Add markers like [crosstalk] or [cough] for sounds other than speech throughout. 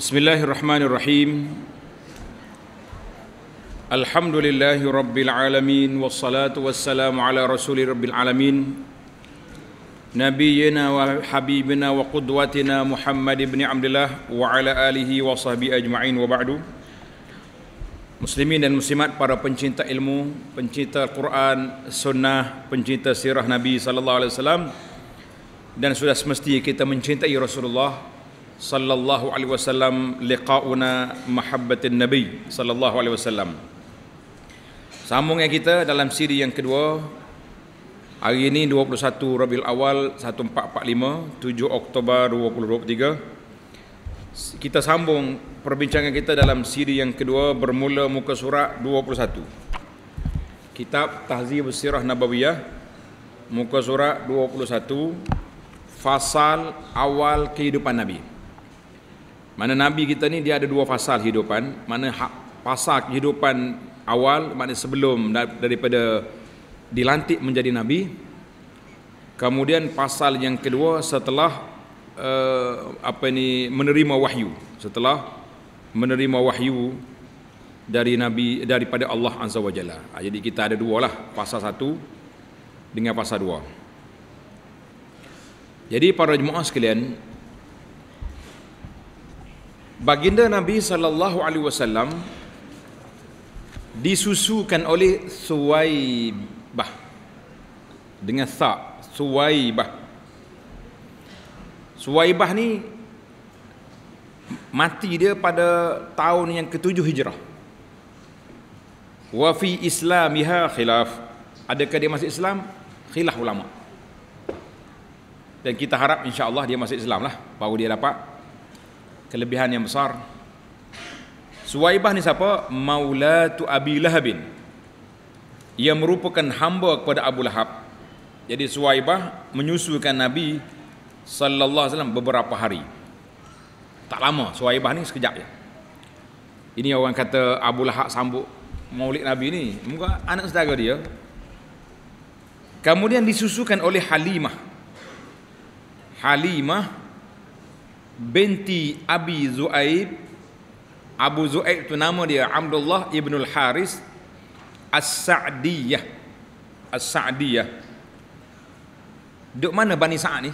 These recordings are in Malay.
بسم الله الرحمن الرحيم الحمد لله رب العالمين والصلاة والسلام على رسول رب العالمين نبينا وحبيبنا وقدوتنا محمد بن عبد الله وعلى آله وصحبه أجمعين وبعد Muslimin dan muslimat para pencinta ilmu, pencinta Quran, sunnah, pencinta sirah Nabi saw. dan sudah semestinya kita mencintai Rasulullah sallallahu alaihi wasallam liqauna mahabbatin nabi sallallahu alaihi wasallam sambungnya kita dalam siri yang kedua hari ini 21 Rabiul Awal 1445 7 Oktober 2023 kita sambung perbincangan kita dalam siri yang kedua bermula muka surat 21 kitab tahzib sirah nabawiyah muka surat 21 fasal awal kehidupan nabi mana Nabi kita ni dia ada dua fasa kehidupan. Mana fasa kehidupan awal, mana sebelum daripada dilantik menjadi Nabi. Kemudian pasal yang kedua setelah uh, apa ni menerima wahyu. Setelah menerima wahyu dari Nabi daripada Allah Azza Wajalla. Jalla. Ha, jadi kita ada dua lah, pasal satu dengan pasal dua. Jadi para jemaah sekalian, baginda Nabi sallallahu alaihi wasallam disusukan oleh Suwaibah dengan sa Suwaibah Suwaibah ni mati dia pada tahun yang ketujuh hijrah wa fi islamiha khilaf adakah dia masuk Islam khilaf ulama dan kita harap insya Allah dia masuk Islam lah baru dia dapat kelebihan yang besar Suwaibah ni siapa? Maulatu Abi Lahabin Ia merupakan hamba kepada Abu Lahab Jadi Suwaibah menyusukan Nabi Sallallahu Alaihi Wasallam beberapa hari Tak lama Suwaibah ni sekejap je Ini orang kata Abu Lahab sambut maulik Nabi ni Muka anak saudara dia Kemudian disusukan oleh Halimah Halimah binti Abi Zuaib Abu Zuaib tu nama dia Abdullah ibn al-Haris As-Sa'diyah As-Sa'diyah Duk mana Bani Sa'ad ni?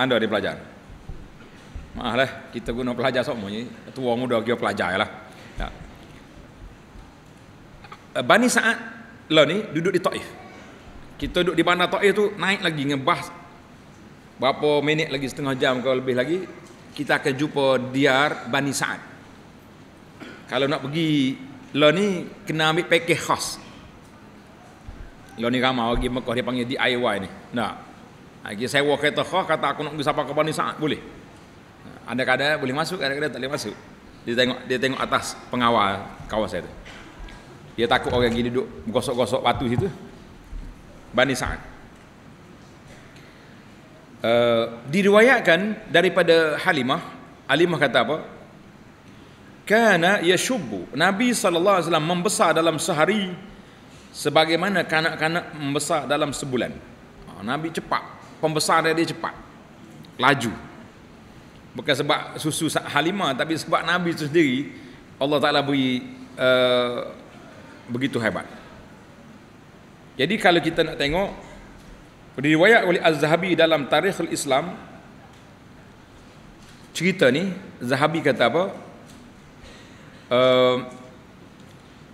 Anda dia pelajar Maaf lah, kita guna pelajar semua ni Tua muda kira pelajar lah ya. Bani Sa'ad lah ni duduk di Taif Kita duduk di bandar Taif tu naik lagi ngebas Berapa minit lagi setengah jam ke lebih lagi kita akan jumpa diar Bani Sa'ad. Kalau nak pergi lah ni kena ambil pakej khas. Lah ni ramai orang pergi Mekah dia panggil DIY ni. Nah. Ha, Lagi sewa kereta khas kata aku nak pergi sampai ke Bani Sa'ad boleh. Ha, ada kadang boleh masuk, ada kadang tak boleh masuk. Dia tengok dia tengok atas pengawal kawasan tu. Dia takut orang pergi duduk gosok-gosok batu situ. Bani Sa'ad. Eh, diriwayatkan daripada Halimah Halimah kata apa kana yashubbu Nabi saw alaihi membesar dalam sehari sebagaimana kanak-kanak membesar dalam sebulan ha, Nabi cepat pembesaran dia cepat laju bukan sebab susu Halimah tapi sebab Nabi itu sendiri Allah Taala beri uh, begitu hebat jadi kalau kita nak tengok Diriwayat oleh Az-Zahabi dalam Tarikh Al-Islam cerita ni Zahabi kata apa? Ehm,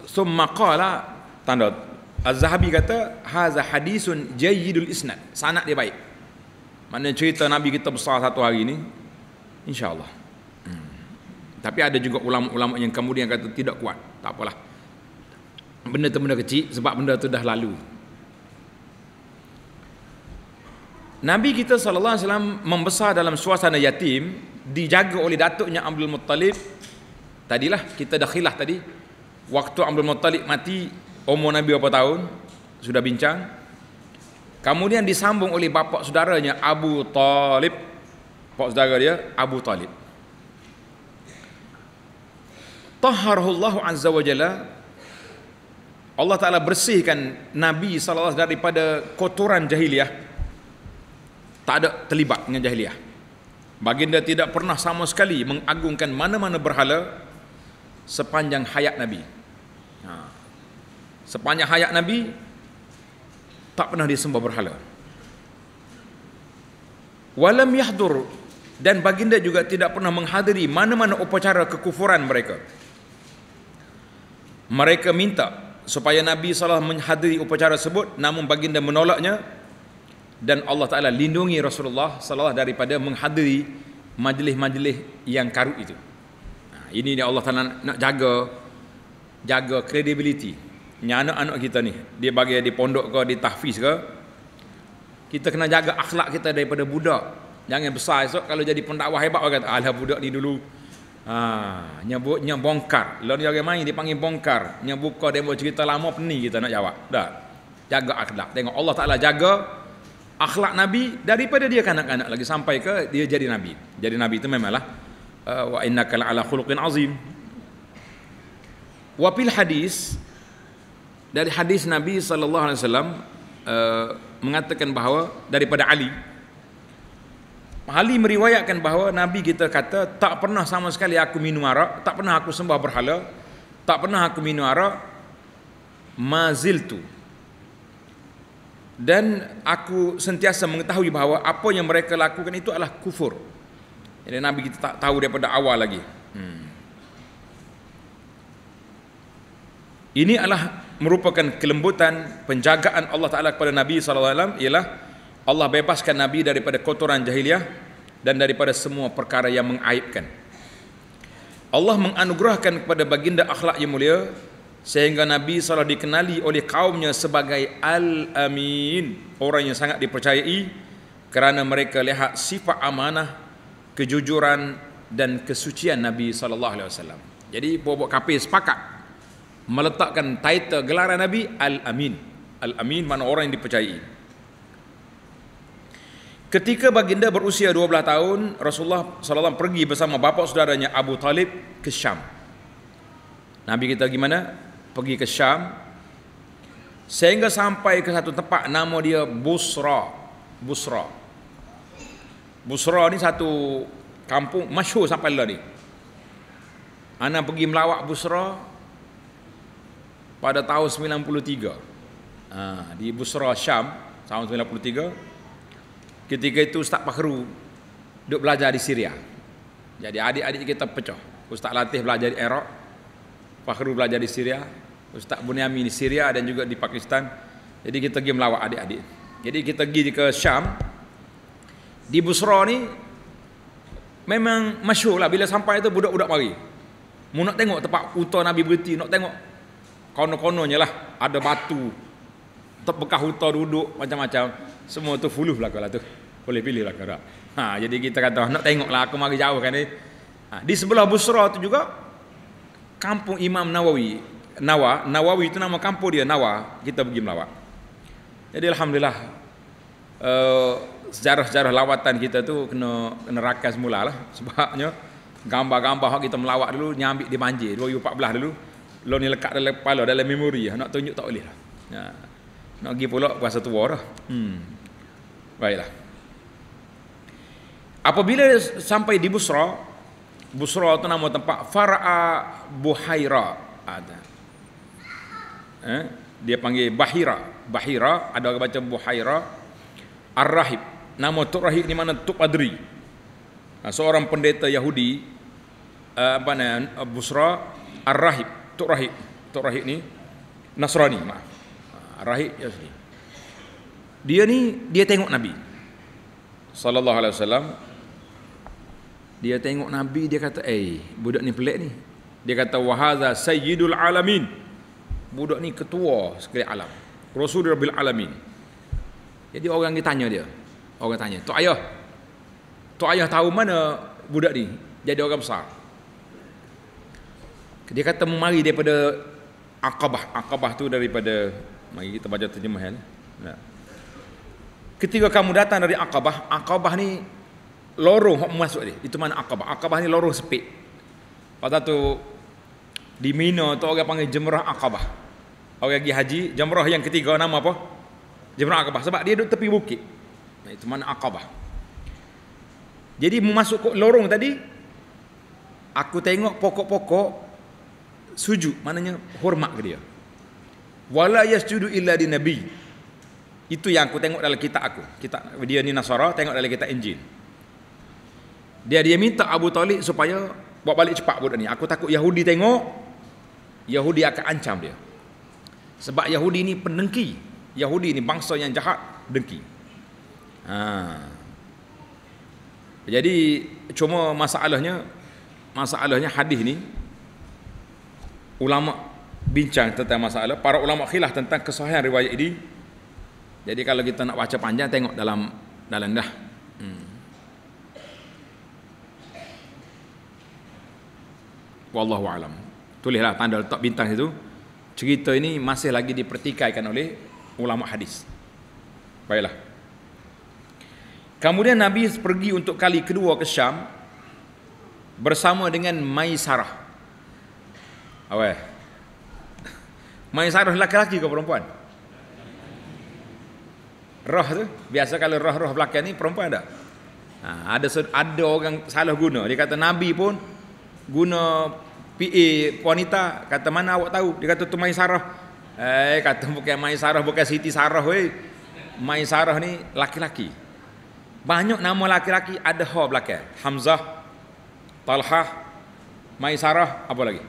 summa qala tanda Az-Zahabi kata haza hadisun jayyidul isnad. Sanad dia baik. Mana cerita Nabi kita besar satu hari ni insya-Allah. Hmm. Tapi ada juga ulama-ulama yang kemudian kata tidak kuat. Tak apalah. Benda tu benda kecil sebab benda tu dah lalu. Nabi kita sallallahu alaihi wasallam membesar dalam suasana yatim, dijaga oleh datuknya Abdul Muttalib. Tadilah kita dah khilaf tadi. Waktu Abdul Muttalib mati, umur Nabi berapa tahun? Sudah bincang. Kemudian disambung oleh bapak saudaranya Abu Talib. Bapak saudara dia Abu Talib. Taharullahu azza wa jalla Allah Ta'ala bersihkan Nabi SAW daripada kotoran jahiliyah tak ada terlibat dengan jahiliah. Baginda tidak pernah sama sekali mengagungkan mana-mana berhala sepanjang hayat Nabi. Ha. Sepanjang hayat Nabi tak pernah disembah berhala. Walam yahdur dan baginda juga tidak pernah menghadiri mana-mana upacara kekufuran mereka. Mereka minta supaya Nabi SAW menghadiri upacara tersebut namun baginda menolaknya dan Allah Taala lindungi Rasulullah sallallahu daripada menghadiri majlis-majlis yang karut itu. Ha, ini dia Allah Taala nak jaga jaga kredibiliti. anak-anak kita ni, dia bagi di pondok ke, di tahfiz ke, kita kena jaga akhlak kita daripada budak. Jangan besar esok kalau jadi pendakwah hebat orang kata, "Alah budak ni dulu ha, nyebutnya bongkar. Lalu dia main dipanggil bongkar, nyebuka dia buat cerita lama pening kita nak jawab." Dah. Jaga akhlak. Tengok Allah Taala jaga akhlak Nabi daripada dia kanak-kanak lagi sampai ke dia jadi Nabi. Jadi Nabi itu memanglah uh, wa innaka ala khuluqin azim. Wa fil hadis dari hadis Nabi saw uh, mengatakan bahawa daripada Ali Ali meriwayatkan bahawa Nabi kita kata tak pernah sama sekali aku minum arak, tak pernah aku sembah berhala, tak pernah aku minum arak mazil tu dan aku sentiasa mengetahui bahawa apa yang mereka lakukan itu adalah kufur. Jadi Nabi kita tak tahu daripada awal lagi. Hmm. Ini adalah merupakan kelembutan penjagaan Allah Taala kepada Nabi sallallahu alaihi wasallam ialah Allah bebaskan Nabi daripada kotoran jahiliyah dan daripada semua perkara yang mengaibkan. Allah menganugerahkan kepada baginda akhlak yang mulia sehingga Nabi salah dikenali oleh kaumnya sebagai Al-Amin orang yang sangat dipercayai kerana mereka lihat sifat amanah kejujuran dan kesucian Nabi sallallahu alaihi wasallam. Jadi buat-buat kafir sepakat meletakkan title gelaran Nabi Al-Amin. Al-Amin mana orang yang dipercayai. Ketika baginda berusia 12 tahun, Rasulullah sallallahu pergi bersama bapa saudaranya Abu Talib ke Syam. Nabi kita gimana? pergi ke Syam sehingga sampai ke satu tempat nama dia Busra Busra Busra ni satu kampung masyhur sampai lah ni Ana pergi melawat Busra pada tahun 93 ha, di Busra Syam tahun 93 ketika itu Ustaz Pakhru duduk belajar di Syria jadi adik-adik kita pecah Ustaz Latif belajar di Iraq Pakhru belajar di Syria Ustaz Buniami di Syria dan juga di Pakistan. Jadi kita pergi melawat adik-adik. Jadi kita pergi ke Syam. Di Busra ni memang masyhur lah bila sampai tu budak-budak mari. Mau nak tengok tempat unta Nabi berhenti, nak tengok kono-kononya lah ada batu. Tak bekas unta duduk macam-macam. Semua tu fuluh lah kalau tu. Boleh pilih lah kalau. Ha, jadi kita kata nak tengok lah aku mari jauh kan ni. Ha, di sebelah Busra tu juga kampung Imam Nawawi Nawa, Nawawi itu nama kampung dia Nawa, kita pergi melawat. Jadi alhamdulillah uh, sejarah-sejarah lawatan kita tu kena kena rakas semula lah sebabnya gambar-gambar hak kita melawat dulu nyambik di banjir 2014 dulu lo ni lekat dalam kepala dalam memori ya. nak tunjuk tak boleh lah ya. nak pergi pula kuasa tua dah hmm. baiklah apabila sampai di Busra Busra tu nama tempat Far'a Buhaira ada eh, dia panggil Bahira. Bahira ada orang baca Buhaira Ar-Rahib. Nama Tok Rahib ni mana Tok Padri. Nah, ha, seorang pendeta Yahudi uh, apa ni eh, Busra Ar-Rahib, Tok Rahib. Tok Rahib ni Nasrani, maaf. Ha, Ar-Rahib Yahudi. Dia ni dia tengok Nabi sallallahu alaihi wasallam dia tengok Nabi dia kata eh budak ni pelik ni dia kata wahaza sayyidul alamin budak ni ketua sekali alam rasul rabbil alamin jadi orang dia tanya dia orang tanya tok ayah tok ayah tahu mana budak ni jadi orang besar dia kata memari daripada akabah akabah tu daripada mari kita baca terjemahan ya. ketika kamu datang dari akabah akabah ni lorong hok masuk dia itu mana akabah akabah ni lorong sepit pada tu di Mina tu orang panggil jemrah akabah orang pergi haji jamrah yang ketiga nama apa jamrah aqabah sebab dia duduk tepi bukit itu mana aqabah jadi masuk ke lorong tadi aku tengok pokok-pokok sujud maknanya hormat ke dia wala yasjudu illa di nabi itu yang aku tengok dalam kitab aku kitab dia ni nasara tengok dalam kitab injil dia dia minta Abu Talib supaya buat balik cepat budak ni aku takut Yahudi tengok Yahudi akan ancam dia sebab Yahudi ni pendengki. Yahudi ni bangsa yang jahat, dengki. Ha. Jadi cuma masalahnya masalahnya hadis ni ulama bincang tentang masalah, para ulama khilaf tentang kesahihan riwayat ini. Jadi kalau kita nak baca panjang tengok dalam dalam dah. Hmm. Wallahu alam. Tulislah tanda letak bintang situ cerita ini masih lagi dipertikaikan oleh ulama hadis. Baiklah. Kemudian Nabi pergi untuk kali kedua ke Syam bersama dengan Maisarah. Awe. [laughs] Maisarah lelaki ke perempuan? Roh tu biasa kalau roh-roh belakang ni perempuan ada. Ha, ada ada orang salah guna dia kata nabi pun guna PA wanita kata mana awak tahu dia kata tu Maisarah eh kata bukan Maisarah bukan Siti Sarah weh Maisarah ni laki-laki banyak nama laki-laki ada ha belakang Hamzah Talhah Maisarah apa lagi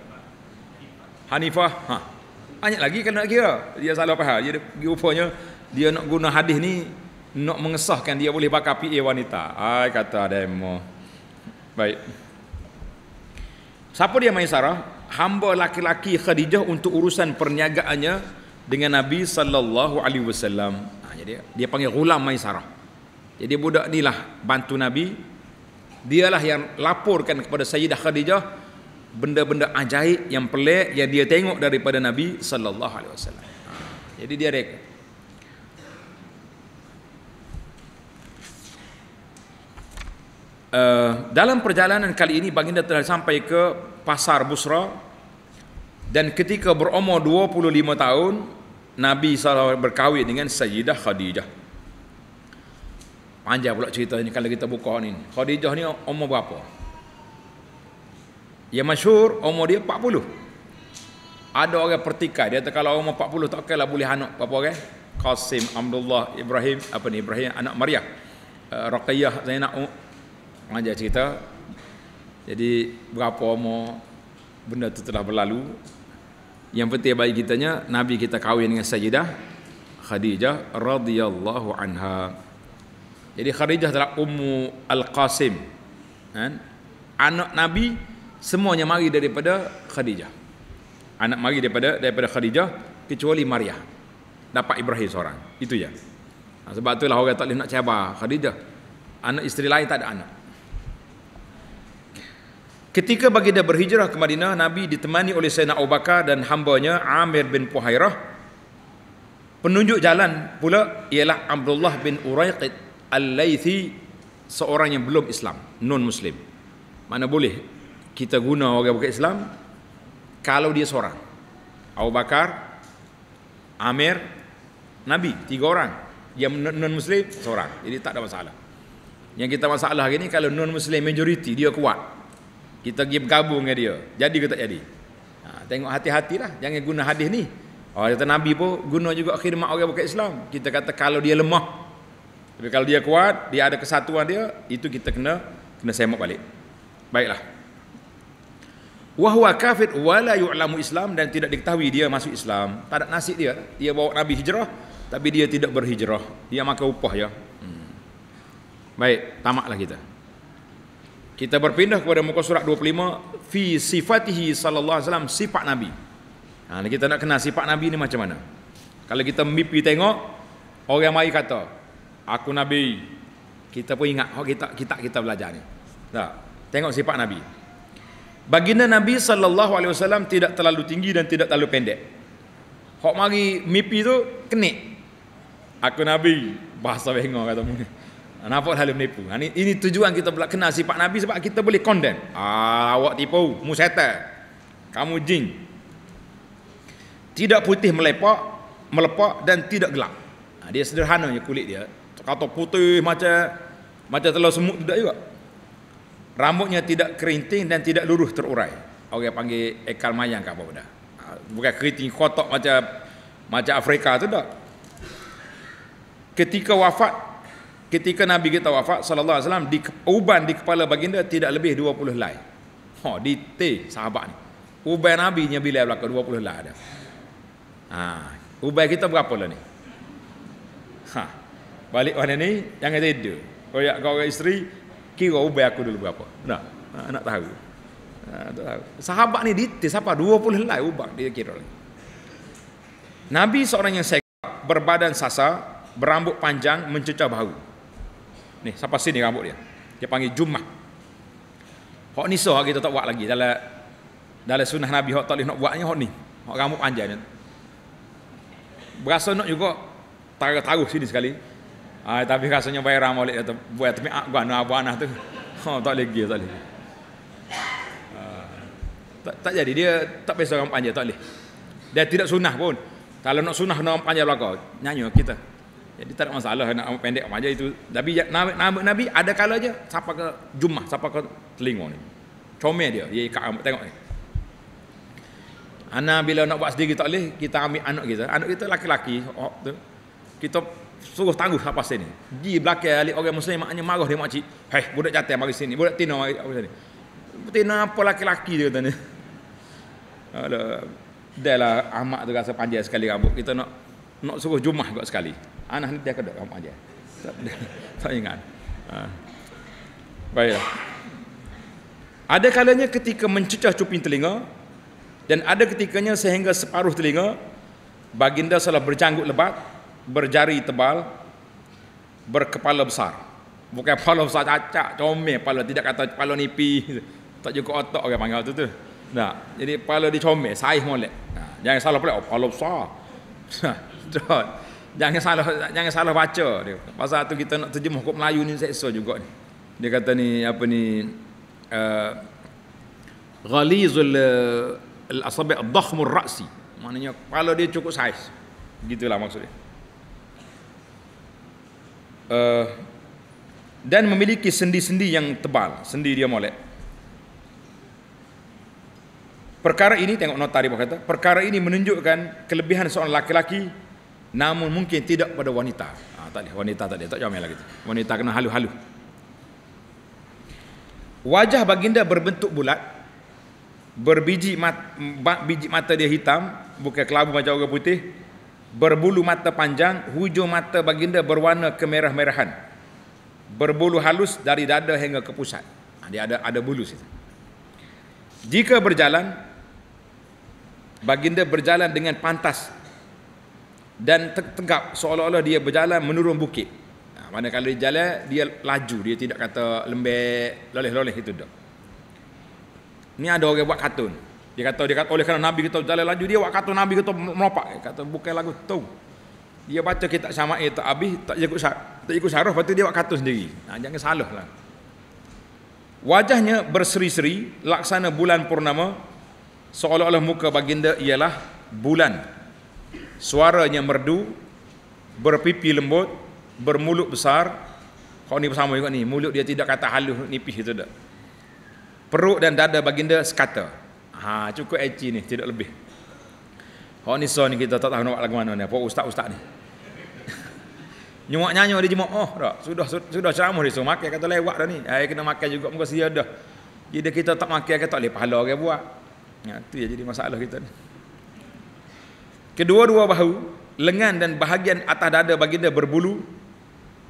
Hanifah ha banyak lagi kena nak kira dia salah faham dia, dia rupanya dia nak guna hadis ni nak mengesahkan dia boleh pakai PA wanita ai kata demo baik Siapa dia Maisarah? Hamba laki-laki Khadijah untuk urusan perniagaannya dengan Nabi sallallahu alaihi wasallam. Ha, jadi dia panggil gulam Maisarah. Jadi budak ni lah bantu Nabi. Dialah yang laporkan kepada Sayyidah Khadijah benda-benda ajaib yang pelik yang dia tengok daripada Nabi sallallahu alaihi wasallam. Ha, jadi dia rekod. Eh, dalam perjalanan kali ini baginda telah sampai ke pasar Busra dan ketika berumur 25 tahun Nabi SAW berkahwin dengan Sayyidah Khadijah panjang pula cerita ni kalau kita buka ni Khadijah ni umur berapa Ya masyur umur dia 40 ada orang pertikai dia kata kalau umur 40 tak okey lah boleh anak berapa orang Qasim, Abdullah, Ibrahim apa ni Ibrahim anak Maria uh, eh, Raqiyah Zainab ngajak cerita jadi berapa umur benda itu telah berlalu yang penting bagi kitanya Nabi kita kahwin dengan Sayyidah Khadijah radhiyallahu anha jadi Khadijah adalah Ummu Al-Qasim kan? anak Nabi semuanya mari daripada Khadijah anak mari daripada daripada Khadijah kecuali Maria dapat Ibrahim seorang itu ya sebab itulah orang tak boleh nak cabar Khadijah anak isteri lain tak ada anak Ketika baginda berhijrah ke Madinah, Nabi ditemani oleh Sayyidina Abu Bakar dan hambanya Amir bin Puhairah. Penunjuk jalan pula ialah Abdullah bin Uraiqid Al-Laythi, seorang yang belum Islam, non-Muslim. Mana boleh kita guna orang bukan Islam kalau dia seorang. Abu Bakar, Amir, Nabi, tiga orang. Yang non-Muslim, seorang. Jadi tak ada masalah. Yang kita masalah hari ini kalau non-Muslim majoriti dia kuat kita pergi bergabung dengan dia jadi ke tak jadi ha, tengok hati-hatilah jangan guna hadis ni orang oh, kata Nabi pun guna juga khidmat orang bukan Islam kita kata kalau dia lemah tapi kalau dia kuat dia ada kesatuan dia itu kita kena kena semak balik baiklah wahuwa kafir wala yu'lamu Islam dan tidak diketahui dia masuk Islam tak ada nasib dia dia bawa Nabi hijrah tapi dia tidak berhijrah dia makan upah ya hmm. baik tamaklah kita kita berpindah kepada muka surat 25 fi sifatihi sallallahu alaihi wasallam sifat nabi. Ha nah, kita nak kenal sifat nabi ni macam mana? Kalau kita mimpi tengok orang mai kata aku nabi. Kita pun ingat oh, kita kita kita belajar ni. Tak. Tengok sifat nabi. Baginda Nabi sallallahu alaihi wasallam tidak terlalu tinggi dan tidak terlalu pendek. Hok mari mimpi tu kenik. Aku nabi bahasa bengok kata mungkin. Nampak lalu menipu. Ini, ha, ini tujuan kita pula kenal sifat Nabi sebab kita boleh condemn. Ah, awak tipu, musyata. Kamu jin. Tidak putih melepak, melepak dan tidak gelap. Ha, dia sederhananya kulit dia. Kata putih macam macam telur semut tidak juga. Rambutnya tidak kerinting dan tidak luruh terurai. Orang okay, panggil ekal mayang ke apa benda. Bukan keriting kotak macam macam Afrika tu tak. Ketika wafat, ketika Nabi kita wafat sallallahu alaihi wasallam di uban di kepala baginda tidak lebih 20 helai. Ha di T sahabat ni. Uban Nabi nya bila belaka 20 helai dia. Ha uban kita berapa lah ni? Ha. Balik mana ni jangan tidur. Koyak kau orang isteri kira uban aku dulu berapa. Nah, ha, nak tahu. Ha, tahu. Sahabat ni detail siapa 20 helai uban dia kira. Lagi. Nabi seorang yang sekap berbadan sasa, berambut panjang, mencecah bahu. Ni, siapa sini rambut dia? Dia panggil Jumah. Hak ni sah kita tak buat lagi dalam dalam sunnah Nabi hak tak boleh nak buatnya hak ni. Hak rambut panjang ni. Berasa nak juga taruh-taruh sini sekali. Ah ha, tapi rasanya bayar ramal itu buat tapi aku ah, anak abah anak tu. Ha [laughs] tak boleh gigi tak boleh. Ha, tak, tak jadi dia tak biasa rambut panjang tak boleh. Dia tidak sunnah pun. Kalau nak sunnah nak panjang belaka. Nyanyo kita. Jadi tak ada masalah nak rambut pendek macam itu. Tapi nabi, nabi, nabi ada kala je siapa ke jumah, siapa ke telinga ni. Comel dia, dia ikat rambut tengok ni. Ana bila nak buat sendiri tak boleh, kita ambil anak kita. Anak kita laki-laki, oh, tu. kita suruh tangguh apa lah sini. Di belakang alik orang muslim maknanya marah dia makcik. Hei, budak jatuh mari sini, budak tina mari apa sini. Tina apa laki-laki dia kata ni. Alah, dah lah amak tu rasa panjang sekali rambut. Kita nak nak suruh jumah juga sekali anak ah, ni dia kena kamu aja. dia tak, [laughs] tak ingat ha. baiklah ada kalanya ketika mencecah cuping telinga dan ada ketikanya sehingga separuh telinga baginda salah bercanggut lebat berjari tebal berkepala besar bukan kepala besar cacak comel kepala tidak kata kepala nipi tak cukup otak orang panggil tu tu nah, jadi kepala dicomel saih molek nah, jangan salah pula oh, kepala besar [laughs] Dot. Jangan salah jangan salah baca dia. Pasal tu kita nak terjemah hukum Melayu ni seksa juga ni. Dia kata ni apa ni uh, ghalizul eh, al asabi' dakhmur ra'si. Maknanya kepala dia cukup saiz. Gitulah maksudnya. Uh, eh, dan memiliki sendi-sendi yang tebal sendi dia molek perkara ini tengok nota dia kata perkara ini menunjukkan kelebihan seorang laki-laki namun mungkin tidak pada wanita. Ha, tak ada wanita tak ada tak jamin lagi. Wanita kena halu-halu. Wajah baginda berbentuk bulat, berbiji mata, biji mata dia hitam, bukan kelabu macam orang putih. Berbulu mata panjang, hujung mata baginda berwarna kemerah-merahan. Berbulu halus dari dada hingga ke pusat. Ha, dia ada ada bulu situ. Jika berjalan, baginda berjalan dengan pantas dan tegap seolah-olah dia berjalan menurun bukit. Ha, manakala dia jalan, dia laju. Dia tidak kata lembek, loleh-loleh itu dok Ni ada orang buat katun. Dia kata, dia kata oleh kerana Nabi kata jalan laju, dia buat katun Nabi kata melopak. kata bukan lagu tu. Dia baca kitab sama itu habis, tak ikut syarah. Tak ikut syarah, lepas dia buat katun sendiri. Ha, jangan salah lah. Wajahnya berseri-seri, laksana bulan purnama, seolah-olah muka baginda ialah bulan suaranya merdu berpipi lembut bermulut besar kau ni bersama juga ni mulut dia tidak kata halus nipis itu dah perut dan dada baginda sekata ha cukup eci ni tidak lebih kau ni so kita tak tahu nak buat lagu mana ni apa ustaz-ustaz ni [laughs] nyuak nyanyo dia jemok oh dah sudah sudah ceramah dia suruh makan kata lewat dah ni ai eh, kena makan juga muka sia dah jadi kita tak makan kata tak boleh pahala orang buat ya tu jadi masalah kita ni kedua-dua bahu, lengan dan bahagian atas dada baginda berbulu,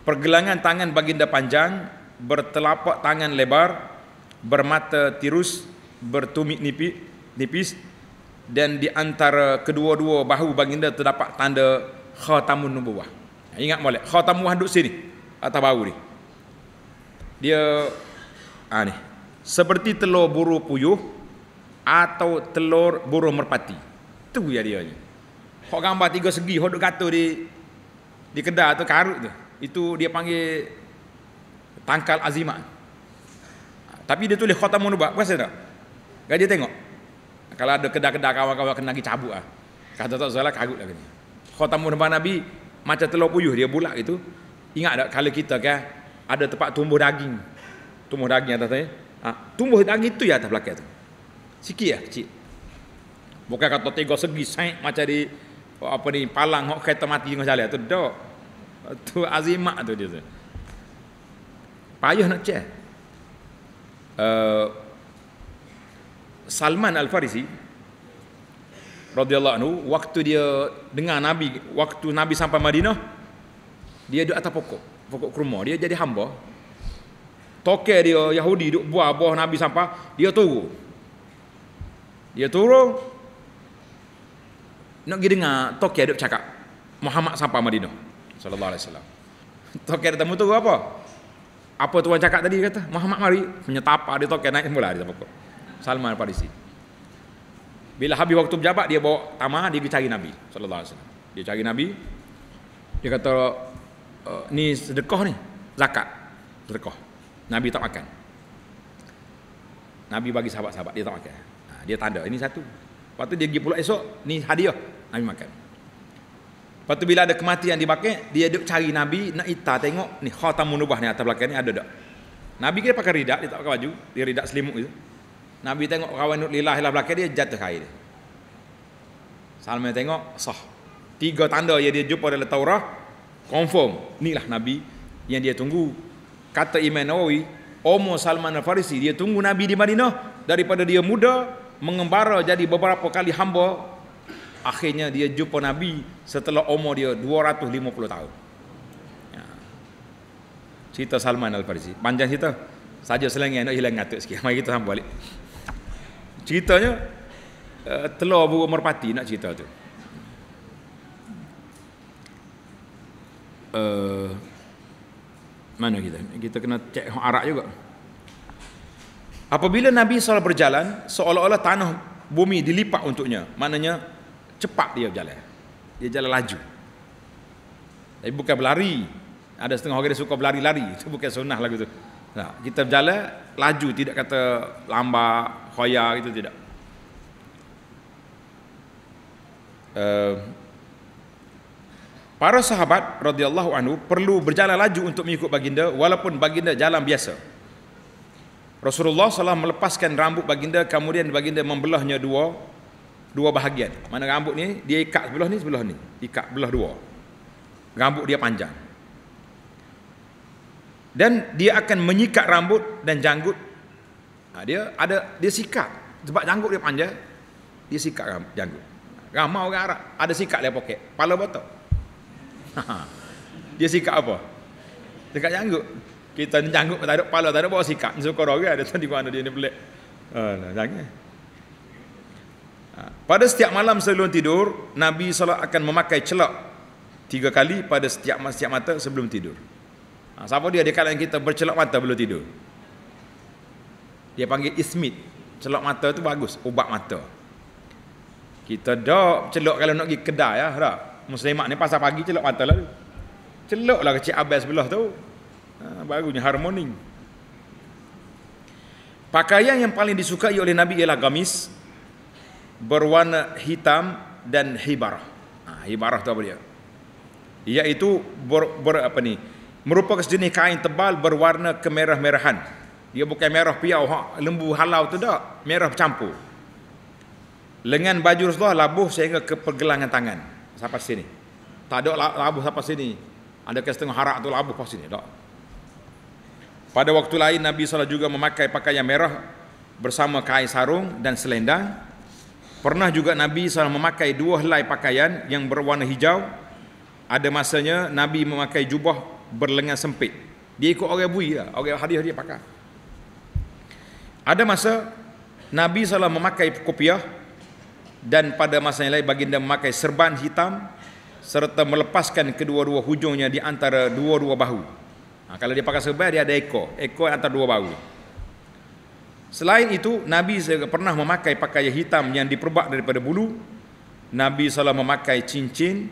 pergelangan tangan baginda panjang, bertelapak tangan lebar, bermata tirus, bertumit nipis, dan di antara kedua-dua bahu baginda terdapat tanda khatamun nubuah. Ingat molek, khatamun hadut sini atau bahu ni. Dia ah ni. Seperti telur burung puyuh atau telur burung merpati. Tu ya dia ni. Hok gambar tiga segi, hok duk kata di di kedah atau karut tu. Itu dia panggil tangkal azimat. Tapi dia tulis khatamun nubat, kuasa tak? Gak kan dia tengok. Kalau ada kedah-kedah kawan-kawan kena pergi cabut lah. Kata tak salah karut lah kena. Khatamun Nabi macam telur puyuh dia bulat gitu. Ingat tak kalau kita kan ada tempat tumbuh daging. Tumbuh daging atas tadi. Ha, tumbuh daging itu ya atas belakang tu. Sikit ya, kecil. Bukan kata tiga segi saya macam di Hok apa ni palang hok kereta mati dengan jalan tu dok. Tu azimat tu dia tu. Payah nak cek. Uh, Salman Al Farisi radhiyallahu anhu waktu dia dengar nabi waktu nabi sampai Madinah dia duduk atas pokok pokok kurma dia jadi hamba tokek dia Yahudi duduk buah buah nabi sampai dia turun dia turun nak pergi dengar Tokyo ada cakap Muhammad sampai Madinah sallallahu alaihi wasallam Tokyo ada temu tu apa apa tuan cakap tadi kata Muhammad mari punya tapa di Tokyo naik semula di tapak Salman Parisi bila habis waktu berjabat dia bawa tamah dia pergi cari Nabi sallallahu alaihi wasallam dia cari Nabi dia kata e, ni sedekah ni zakat sedekah Nabi tak makan Nabi bagi sahabat-sahabat dia tak makan ha, dia tanda ini satu Lepas tu dia pergi pulak esok Ni hadiah Nabi makan. Lepas tu bila ada kematian di Bakir, dia duduk cari Nabi, nak ita tengok, ni khatamun nubah ni atas belakang ni ada tak? Nabi dia pakai ridak, dia tak pakai baju, dia ridak selimut gitu. Nabi tengok kawan nur lillah lah belakang dia jatuh air. dia. Salman tengok, sah. Tiga tanda yang dia jumpa dalam Taurah, confirm, inilah Nabi yang dia tunggu. Kata Imam Nawawi, Omo Salman al-Farisi, dia tunggu Nabi di Madinah, daripada dia muda, mengembara jadi beberapa kali hamba akhirnya dia jumpa Nabi setelah umur dia 250 tahun. Ya. Cerita Salman Al-Farisi. Panjang cerita. Saja selengih nak hilang ngatuk sikit. [laughs] Mari kita sambung balik. Ceritanya, uh, telur buruk merpati nak cerita tu. Uh, mana kita? Kita kena cek arak juga. Apabila Nabi SAW berjalan, seolah-olah tanah bumi dilipat untuknya. Maknanya cepat dia berjalan. Dia jalan laju. Tapi bukan berlari. Ada setengah orang dia suka berlari-lari. [laughs] Itu bukan sunnah lagu tu. Nah, kita berjalan laju. Tidak kata lambat, khoya itu tidak. Uh, para sahabat radhiyallahu anhu perlu berjalan laju untuk mengikut baginda walaupun baginda jalan biasa. Rasulullah SAW melepaskan rambut baginda kemudian baginda membelahnya dua dua bahagian. Mana rambut ni, dia ikat sebelah ni, sebelah ni. Ikat belah dua. Rambut dia panjang. Dan dia akan menyikat rambut dan janggut. Ha, dia ada dia sikat. Sebab janggut dia panjang, dia sikat rambut, janggut. Ramai orang Arab ada sikat dia poket. Pala botak. Ha, dia sikat apa? Sikat janggut. Kita ni janggut, tak ada pala, tak ada bawa sikat. Ni ada tadi mana dia ni pelik. Oh, ha, nah, jangan. Ha, pada setiap malam sebelum tidur, Nabi SAW akan memakai celak tiga kali pada setiap setiap mata sebelum tidur. Ha, siapa dia? Dia kalangan kita bercelak mata sebelum tidur. Dia panggil ismit. Celak mata tu bagus, ubat mata. Kita dah celak kalau nak pergi kedai. Ya, dah. Muslimat ni pasal pagi celak mata lah. Celak lah kecil abis sebelah tu. Ha, bagusnya harmoni. Pakaian yang paling disukai oleh Nabi ialah gamis berwarna hitam dan hibarah. Ha, hibarah tu apa dia? Iaitu ber, ber, apa ni? Merupakan jenis kain tebal berwarna kemerah-merahan. Ia bukan merah piau ha, lembu halau tu tak. Merah bercampur. Lengan baju Rasulullah labuh sehingga ke pergelangan tangan. Sampai sini. Tak ada labuh sampai sini. Ada ke setengah harap tu labuh pas sini. Tak. Pada waktu lain Nabi SAW juga memakai pakaian merah bersama kain sarung dan selendang Pernah juga Nabi SAW memakai dua helai pakaian yang berwarna hijau. Ada masanya Nabi memakai jubah berlengan sempit. Dia ikut orang bui lah. Orang hadiah dia pakai. Ada masa Nabi SAW memakai kopiah. Dan pada masa yang lain baginda memakai serban hitam. Serta melepaskan kedua-dua hujungnya di antara dua-dua bahu. Ha, kalau dia pakai serban dia ada ekor. Ekor antara dua bahu. Selain itu, Nabi pernah memakai pakaian hitam yang diperbak daripada bulu. Nabi SAW memakai cincin.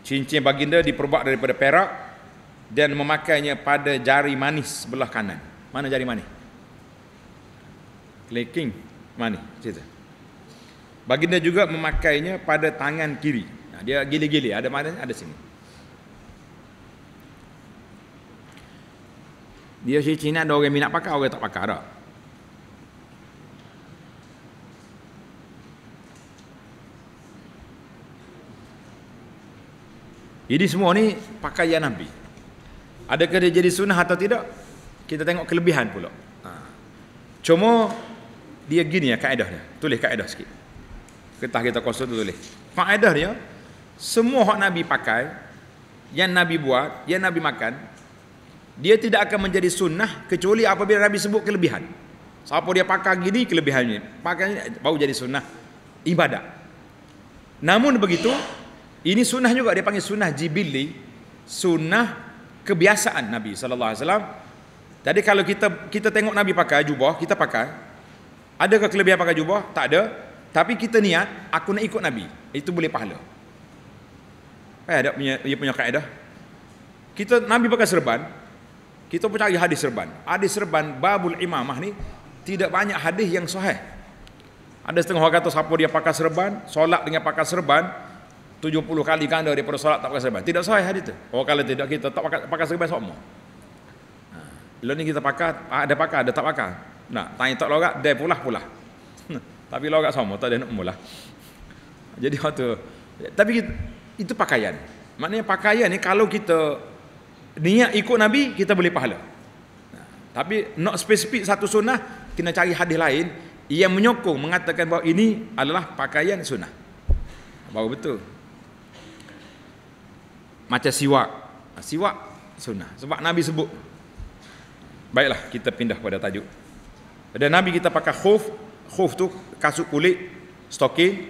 Cincin baginda diperbak daripada perak. Dan memakainya pada jari manis sebelah kanan. Mana jari manis? Clicking manis. Cita. Baginda juga memakainya pada tangan kiri. Dia gili-gili. Ada mana? Ada sini. Dia cincin ada orang minat pakai, orang tak pakai. Ada. Jadi semua ni pakaian Nabi. Adakah dia jadi sunnah atau tidak? Kita tengok kelebihan pula. Ha. Cuma dia gini ya kaedah dia. Tulis kaedah sikit. Ketah kita kosong tu tulis. Kaedah dia, semua hak Nabi pakai, yang Nabi buat, yang Nabi makan, dia tidak akan menjadi sunnah kecuali apabila Nabi sebut kelebihan. Siapa dia pakai gini kelebihannya? Pakai baru jadi sunnah ibadah. Namun begitu, ini sunnah juga dia panggil sunnah jibili, sunnah kebiasaan Nabi sallallahu alaihi wasallam. Jadi kalau kita kita tengok Nabi pakai jubah, kita pakai. Adakah kelebihan pakai jubah? Tak ada. Tapi kita niat aku nak ikut Nabi. Itu boleh pahala. Eh ada punya dia punya kaedah. Kita Nabi pakai serban, kita pun cari hadis serban. Hadis serban babul imamah ni tidak banyak hadis yang sahih. Ada setengah orang kata siapa dia pakai serban, solat dengan pakai serban, 70 kali kan dari solat tak pakai serban. Tidak sahih hadis tu. Oh kalau tidak kita tak pakai pakai serban sama. Ha. Lalu ni kita pakai ada ah, pakai ada tak pakai. Nah, tanya tak lorak dia pula pula. [laughs] tapi lorak sama tak ada nak mula. Jadi waktu tapi kita, itu pakaian. Maknanya pakaian ni kalau kita niat ikut Nabi kita boleh pahala. Ha. Tapi not spesifik satu sunnah kena cari hadis lain yang menyokong mengatakan bahawa ini adalah pakaian sunnah. Baru betul macam siwak. Ah, siwak sunnah. Sebab Nabi sebut. Baiklah kita pindah pada tajuk. Pada Nabi kita pakai khuf. Khuf tu kasut kulit, stocking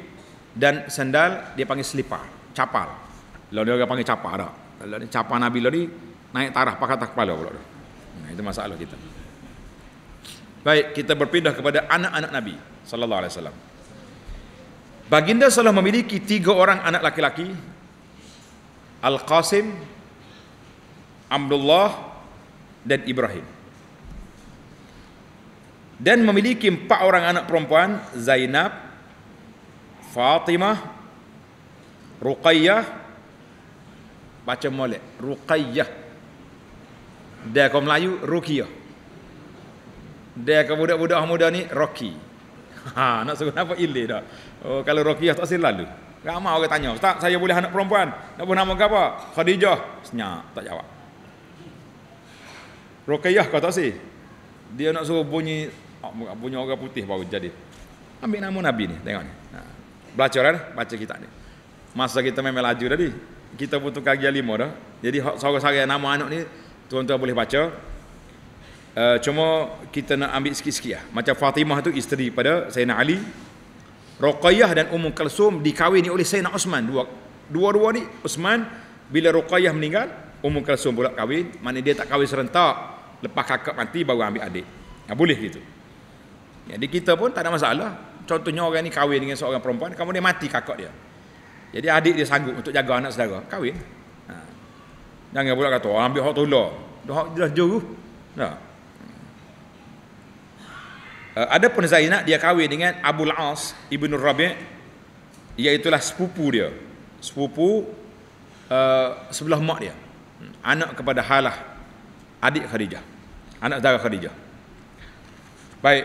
dan sandal dia panggil selipar, capal. Kalau dia panggil capal dah. Kalau ni capal Nabi lo naik tarah pakai tak kepala pula tu. Nah, itu masalah kita. Baik, kita berpindah kepada anak-anak Nabi sallallahu alaihi wasallam. Baginda sallallahu memiliki tiga orang anak laki-laki Al-Qasim, Abdullah dan Ibrahim. Dan memiliki empat orang anak perempuan, Zainab, Fatimah, Ruqayyah, baca molek, Ruqayyah. Dia kau Melayu, Ruqiyah. Dia kau budak-budak muda ni, Rocky. [laughs] Ha, nak suruh apa ilih dah. Oh, kalau Ruqiyah tak silalu. lalu. Ramai orang tanya, "Ustaz, saya boleh anak perempuan? Nak bu nama ke apa?" Khadijah, senyap, tak jawab. Rukayah kata tak sih? Dia nak suruh bunyi oh, bunyi orang putih baru jadi. Ambil nama Nabi ni, tengok ni. Nah, ha. belajar kan? baca kita ni. Masa kita memang laju tadi, kita pun tukar gear lima dah. Jadi sorang-sorang nama anak ni tuan-tuan boleh baca. Uh, cuma kita nak ambil sikit-sikit lah. Macam Fatimah tu isteri pada Sayyidina Ali, Ruqayyah dan Ummu Kalsum dikahwini oleh Sayyidina Osman. Dua, dua-dua ni Osman bila Ruqayyah meninggal, Ummu Kalsum pula kawin mana dia tak kawin serentak. Lepas kakak mati baru ambil adik. Ya, boleh gitu. Jadi kita pun tak ada masalah. Contohnya orang ni kawin dengan seorang perempuan, kamu dia mati kakak dia. Jadi adik dia sanggup untuk jaga anak saudara, kahwin. Ha. Jangan pula kata, oh, ambil hak tular. Dah hak jelas juru. Eh, ada pun Zainab dia kahwin dengan Abdul As ibnu Rabi' iaitu sepupu dia. Sepupu uh, sebelah mak dia. Hmm, anak kepada Halah adik Khadijah. Anak saudara Khadijah. Baik.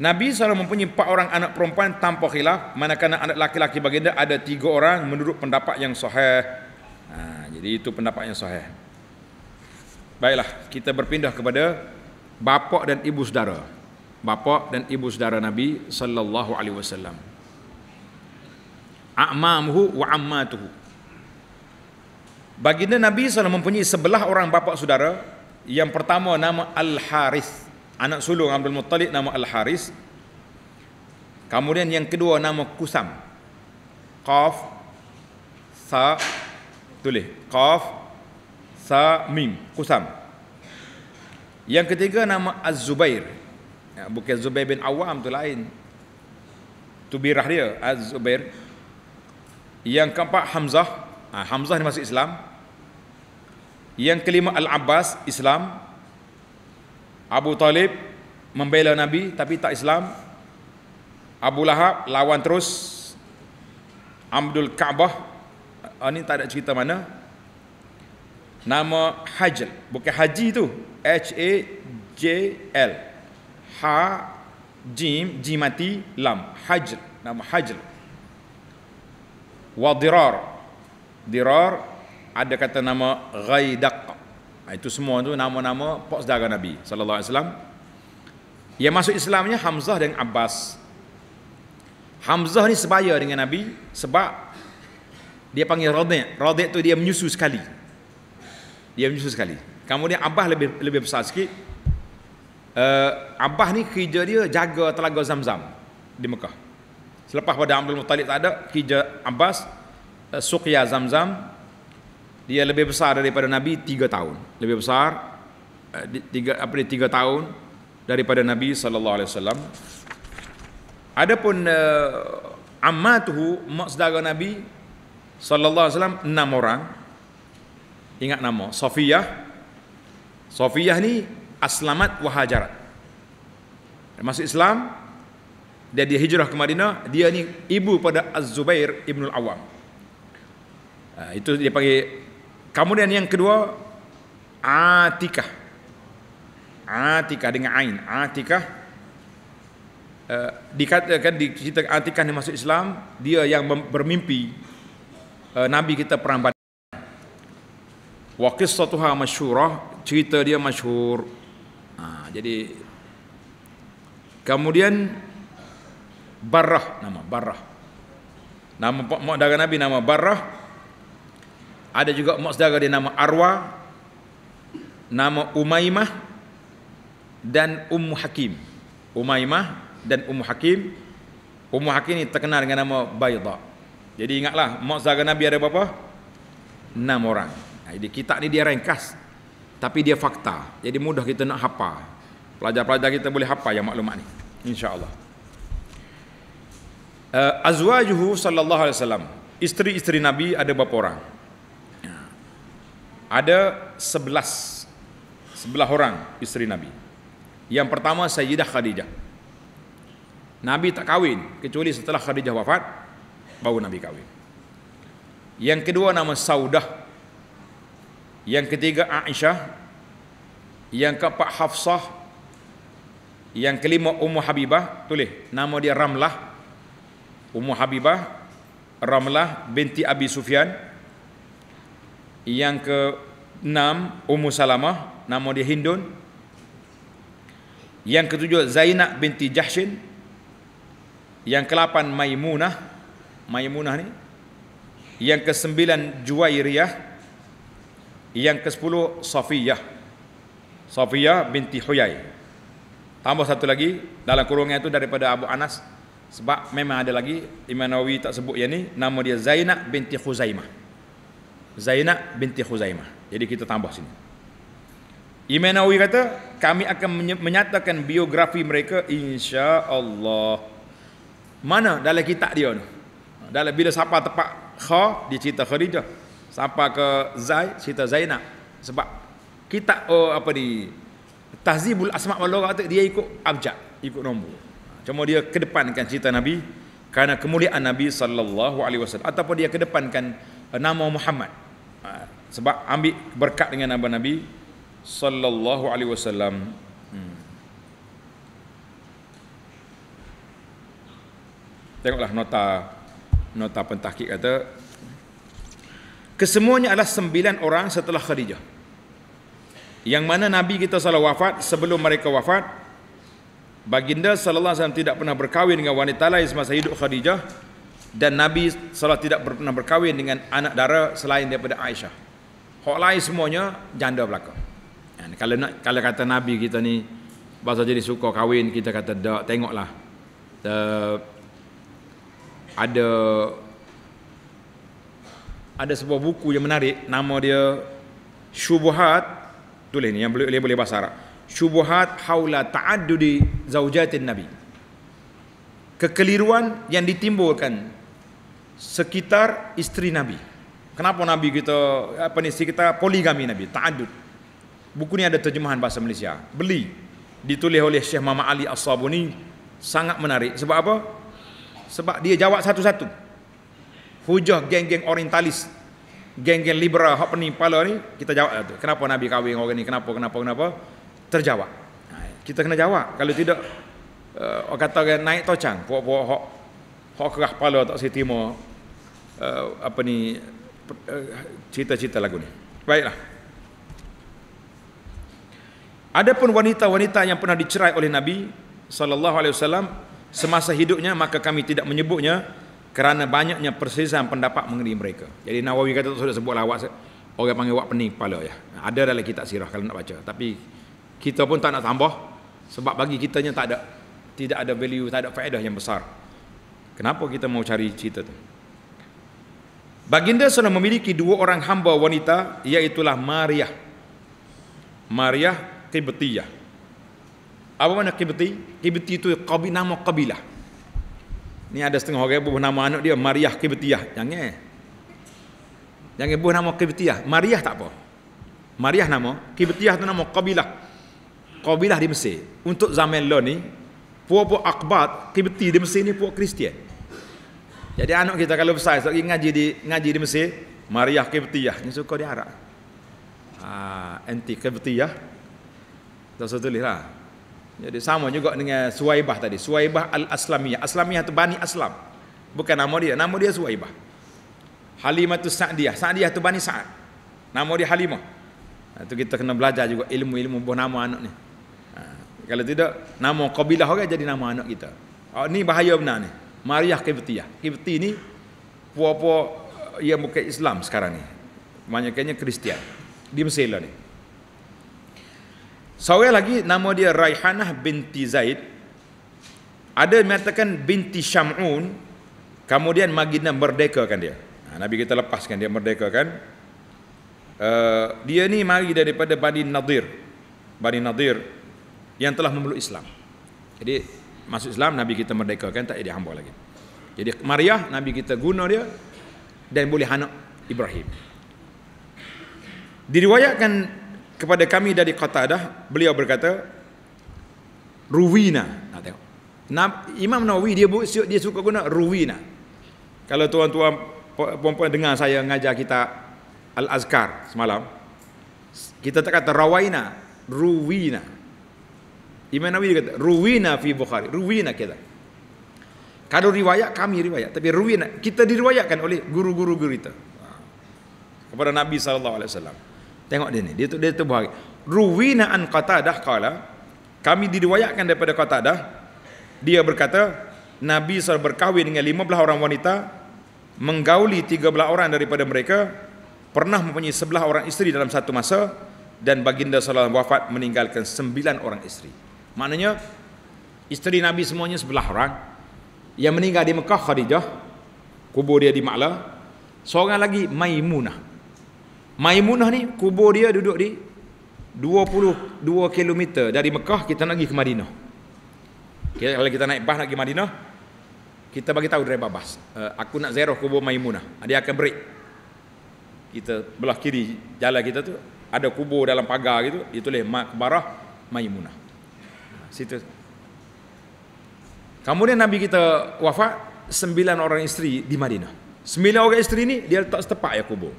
Nabi SAW mempunyai empat orang anak perempuan tanpa khilaf. Manakala anak laki-laki baginda ada tiga orang menurut pendapat yang sahih. Ha, jadi itu pendapat yang sahih. Baiklah, kita berpindah kepada bapak dan ibu saudara bapa dan ibu saudara Nabi sallallahu alaihi wasallam. A'mamuhu wa ammatuhu. Baginda Nabi sallallahu mempunyai sebelah orang bapa saudara, yang pertama nama Al Harith, anak sulung Abdul Muttalib nama Al Harith. Kemudian yang kedua nama Kusam. Qaf Sa tulis Qaf Sa Mim Kusam. Yang ketiga nama Az-Zubair Ya, bukan Zubair bin Awam tu lain tu birah dia Az ah, Zubair yang keempat Hamzah ah, Hamzah ni masuk Islam yang kelima Al-Abbas Islam Abu Talib membela Nabi tapi tak Islam Abu Lahab lawan terus Abdul Kaabah ini ah, tak ada cerita mana nama Hajl bukan Haji tu H-A-J-L a j l ha jim jimati lam hajr nama hajr wa dirar dirar ada kata nama ghaidaq ha, itu semua tu nama-nama pak saudara nabi sallallahu alaihi wasallam yang masuk Islamnya Hamzah dan Abbas Hamzah ni sebaya dengan Nabi sebab dia panggil Radik. Radik tu dia menyusu sekali. Dia menyusu sekali. Kemudian Abbas lebih lebih besar sikit uh, Abah ni kerja dia jaga telaga zam-zam di Mekah. Selepas pada Abdul Muttalib tak ada, kerja Abbas, uh, eh, suqya zam-zam, dia lebih besar daripada Nabi tiga tahun. Lebih besar, uh, tiga, apa ni, tiga tahun daripada Nabi SAW. Adapun uh, ammatuhu, mak sedara Nabi SAW, enam orang. Ingat nama, Safiyah. Safiyah ni aslamat wa hajarat. Masuk Islam, dia dia hijrah ke Madinah, dia ni ibu pada Az-Zubair Ibn Al-Awam. Ah, itu dia panggil. Kemudian yang kedua, Atikah. Atikah dengan Ain. Atikah. Eh, dikatakan, diceritakan Atikah ni masuk Islam, dia yang bermimpi eh, Nabi kita perang badan. Wa qissatuha masyurah, cerita dia masyur jadi kemudian Barrah nama Barrah. Nama pak mak darah Nabi nama Barrah. Ada juga mak saudara dia nama Arwa. Nama Umaimah dan Ummu Hakim. Umaimah dan Ummu Hakim. Ummu Hakim ni terkenal dengan nama Baidah. Jadi ingatlah mak saudara Nabi ada berapa? Enam orang. Jadi kitab ni dia ringkas tapi dia fakta. Jadi mudah kita nak hafal pelajar-pelajar kita boleh hafal yang maklumat ni insyaallah uh, azwajuhu sallallahu alaihi wasallam isteri-isteri nabi ada berapa orang ya. ada sebelas sebelah orang isteri nabi yang pertama sayyidah khadijah nabi tak kahwin kecuali setelah khadijah wafat baru nabi kahwin yang kedua nama saudah yang ketiga aisyah yang keempat hafsah yang kelima Ummu Habibah, tulis nama dia Ramlah. Ummu Habibah Ramlah binti Abi Sufyan. Yang ke enam Ummu Salamah, nama dia Hindun. Yang ketujuh Zainab binti Jahshin. Yang kelapan Maimunah. Maimunah ni. Yang kesembilan Juwairiyah. Yang ke-10 Safiyah. Safiyah binti Huyai. Tambah satu lagi dalam kurungan itu daripada Abu Anas sebab memang ada lagi Imam Nawawi tak sebut yang ni nama dia Zainab binti Khuzaimah. Zainab binti Khuzaimah. Jadi kita tambah sini. Imam Nawawi kata kami akan menyatakan biografi mereka insya-Allah. Mana dalam kitab dia ni? Dalam bila siapa tepat kha dia cerita Khadijah. Siapa ke Zai cerita Zainab sebab kita oh, apa ni di Tahzibul Asma' wal Lughah dia ikut abjad, ikut nombor. Cuma dia kedepankan cerita Nabi kerana kemuliaan Nabi sallallahu alaihi wasallam ataupun dia kedepankan uh, nama Muhammad. Uh, sebab ambil berkat dengan nama Nabi sallallahu alaihi wasallam. Hmm. Tengoklah nota nota pentakik kata kesemuanya adalah sembilan orang setelah Khadijah yang mana Nabi kita salah wafat sebelum mereka wafat baginda sallallahu alaihi wasallam tidak pernah berkahwin dengan wanita lain semasa hidup Khadijah dan Nabi salah tidak pernah berkahwin dengan anak dara selain daripada Aisyah hak lain semuanya janda belaka dan kalau nak kalau kata Nabi kita ni bahasa jadi suka kahwin kita kata dak tengoklah The, ada ada sebuah buku yang menarik nama dia Syubhat tulis ni yang boleh boleh bahasa Arab syubhat haula ta'addudi zaujatin nabi kekeliruan yang ditimbulkan sekitar isteri nabi kenapa nabi kita apa ni kita poligami nabi ta'addud buku ni ada terjemahan bahasa Malaysia beli ditulis oleh Syekh Mama Ali As-Sabuni sangat menarik sebab apa sebab dia jawab satu-satu hujah geng-geng orientalis geng-geng liberal hak pening kepala ni kita jawab lah tu. Kenapa Nabi kahwin orang ni? Kenapa kenapa kenapa? Terjawab. Ha, kita kena jawab. Kalau tidak uh, orang kata kan naik tocang, puak-puak hak hak kerah kepala tak setimo uh, eh, apa ni uh, eh, cita-cita lagu ni. Baiklah. Ada pun wanita-wanita yang pernah dicerai oleh Nabi saw semasa hidupnya maka kami tidak menyebutnya kerana banyaknya perselisihan pendapat mengenai mereka. Jadi Nawawi kata tak sudah sebut lawak lah orang panggil wak pening kepala ya. Ada dalam kitab sirah kalau nak baca. Tapi kita pun tak nak tambah sebab bagi kitanya tak ada tidak ada value, tak ada faedah yang besar. Kenapa kita mau cari cerita tu? Baginda sudah memiliki dua orang hamba wanita iaitulah Maria. Maria Kibetiyah. Apa makna Kibeti? Kibeti itu kabilah. Ni ada setengah orang bubuh nama anak dia Mariah Kibetiah, Jangan. Eh? Jangan bubuh nama Kibetiah, Mariah tak apa. Mariah nama, Kibetiah tu nama kabilah. Kabilah di Mesir. Untuk zaman lo ni, puak-puak akbat Kibti di Mesir ni puak Kristian. Jadi anak kita kalau besar sekali so, ngaji di ngaji di Mesir, Mariah Kibetiah, ni suka di Arab. Ah, anti Kibtiah. Tak usah tulislah. Jadi sama juga dengan Suwaibah tadi. Suwaibah Al-Aslamiyah. Aslamiyah tu Bani Aslam. Bukan nama dia. Nama dia Suwaibah. Halimah tu Sa'diyah. Sa'diyah tu Bani Sa'ad. Nama dia Halimah. Itu ha, kita kena belajar juga ilmu-ilmu buah nama anak ni. Ha, kalau tidak, nama kabilah orang jadi nama anak kita. Oh, ni bahaya benar ni. Mariah Kibtiyah. Kibti ni, puak-puak eh, yang bukan Islam sekarang ni. Banyaknya Kristian. Di Mesir lah ni. Seorang lagi nama dia Raihanah binti Zaid ada mengatakan binti Syam'un kemudian Madinah merdekakan dia. Ha, Nabi kita lepaskan dia merdekakan. Uh, dia ni mari daripada Bani Nadir. Bani Nadir yang telah memeluk Islam. Jadi masuk Islam Nabi kita merdekakan tak jadi hamba lagi. Jadi Maryah Nabi kita guna dia dan boleh anak Ibrahim. Diriwayatkan kepada kami dari Qatadah beliau berkata ruwina nak tengok Imam Nawawi dia dia suka guna ruwina kalau tuan-tuan puan-puan dengar saya ngajar kita al-azkar semalam kita tak kata rawaina ruwina Imam Nawawi kata ruwina fi Bukhari ruwina kita kalau riwayat kami riwayat tapi ruwina kita diriwayatkan oleh guru-guru kita kepada Nabi sallallahu alaihi wasallam Tengok dia ni. Dia tu dia tu buhari. Ruwina an Qatadah qala kami diriwayatkan daripada Qatadah dia berkata Nabi SAW berkahwin dengan 15 orang wanita menggauli 13 orang daripada mereka pernah mempunyai 11 orang isteri dalam satu masa dan baginda alaihi wasallam wafat meninggalkan 9 orang isteri maknanya isteri Nabi semuanya 11 orang yang meninggal di Mekah Khadijah kubur dia di Ma'la seorang lagi Maimunah Maimunah ni kubur dia duduk di 22 km dari Mekah kita nak pergi ke Madinah. Okay, kalau kita naik bas nak pergi Madinah, kita bagi tahu driver bas, uh, aku nak zero kubur Maimunah. Dia akan break. Kita belah kiri jalan kita tu ada kubur dalam pagar gitu, dia tulis makbarah Maimunah. Situ. Kemudian Nabi kita wafat, sembilan orang isteri di Madinah. Sembilan orang isteri ni dia letak setepak ya kubur.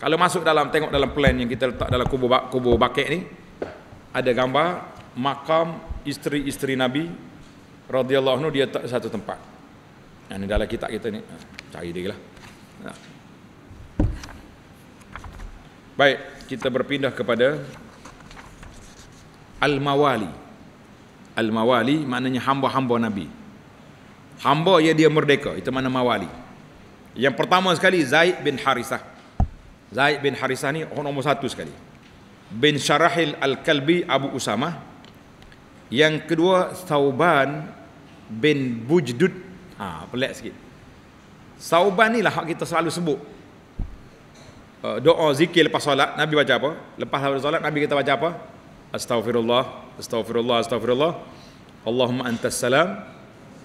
Kalau masuk dalam tengok dalam plan yang kita letak dalam kubur kubur bakek ni ada gambar makam isteri-isteri Nabi radhiyallahu anhu dia tak satu tempat. Nah, ini dalam kitab kita ni. Cari dia lah. Nah. Baik, kita berpindah kepada Al-Mawali. Al-Mawali maknanya hamba-hamba Nabi. Hamba yang dia merdeka, itu mana Mawali. Yang pertama sekali Zaid bin Harisah. Zaid bin Harisah ni orang nombor satu sekali. Bin Syarahil Al-Kalbi Abu Usama, Yang kedua, Sauban bin Bujdud. Ha, pelik sikit. Sauban ni lah hak kita selalu sebut. Uh, doa zikir lepas solat, Nabi baca apa? Lepas habis solat, Nabi kita baca apa? Astaghfirullah, astaghfirullah, astaghfirullah. Allahumma antas salam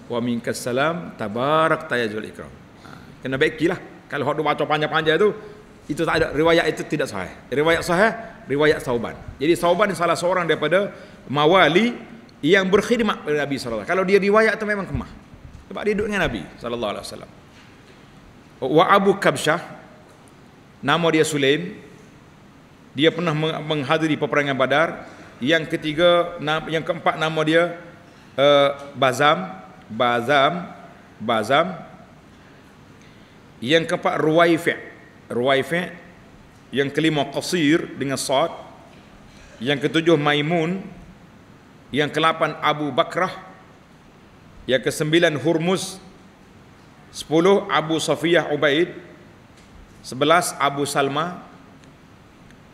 wa minkas salam tabarak tayajul ikram. Ha, kena baiki lah. Kalau orang baca panjang-panjang tu, itu tak ada riwayat itu tidak sahih riwayat sahih riwayat sauban jadi sauban salah seorang daripada mawali yang berkhidmat kepada Nabi SAW kalau dia riwayat itu memang kemah sebab dia duduk dengan Nabi SAW wa Abu Kabsyah nama dia Sulaim dia pernah menghadiri peperangan Badar yang ketiga yang keempat nama dia uh, Bazam Bazam Bazam yang keempat Ruwaifi' Ruwaifi Yang kelima Qasir dengan Sa'ad Yang ketujuh Maimun Yang kelapan Abu Bakrah Yang kesembilan Hurmuz Sepuluh Abu Safiyah Ubaid Sebelas Abu Salma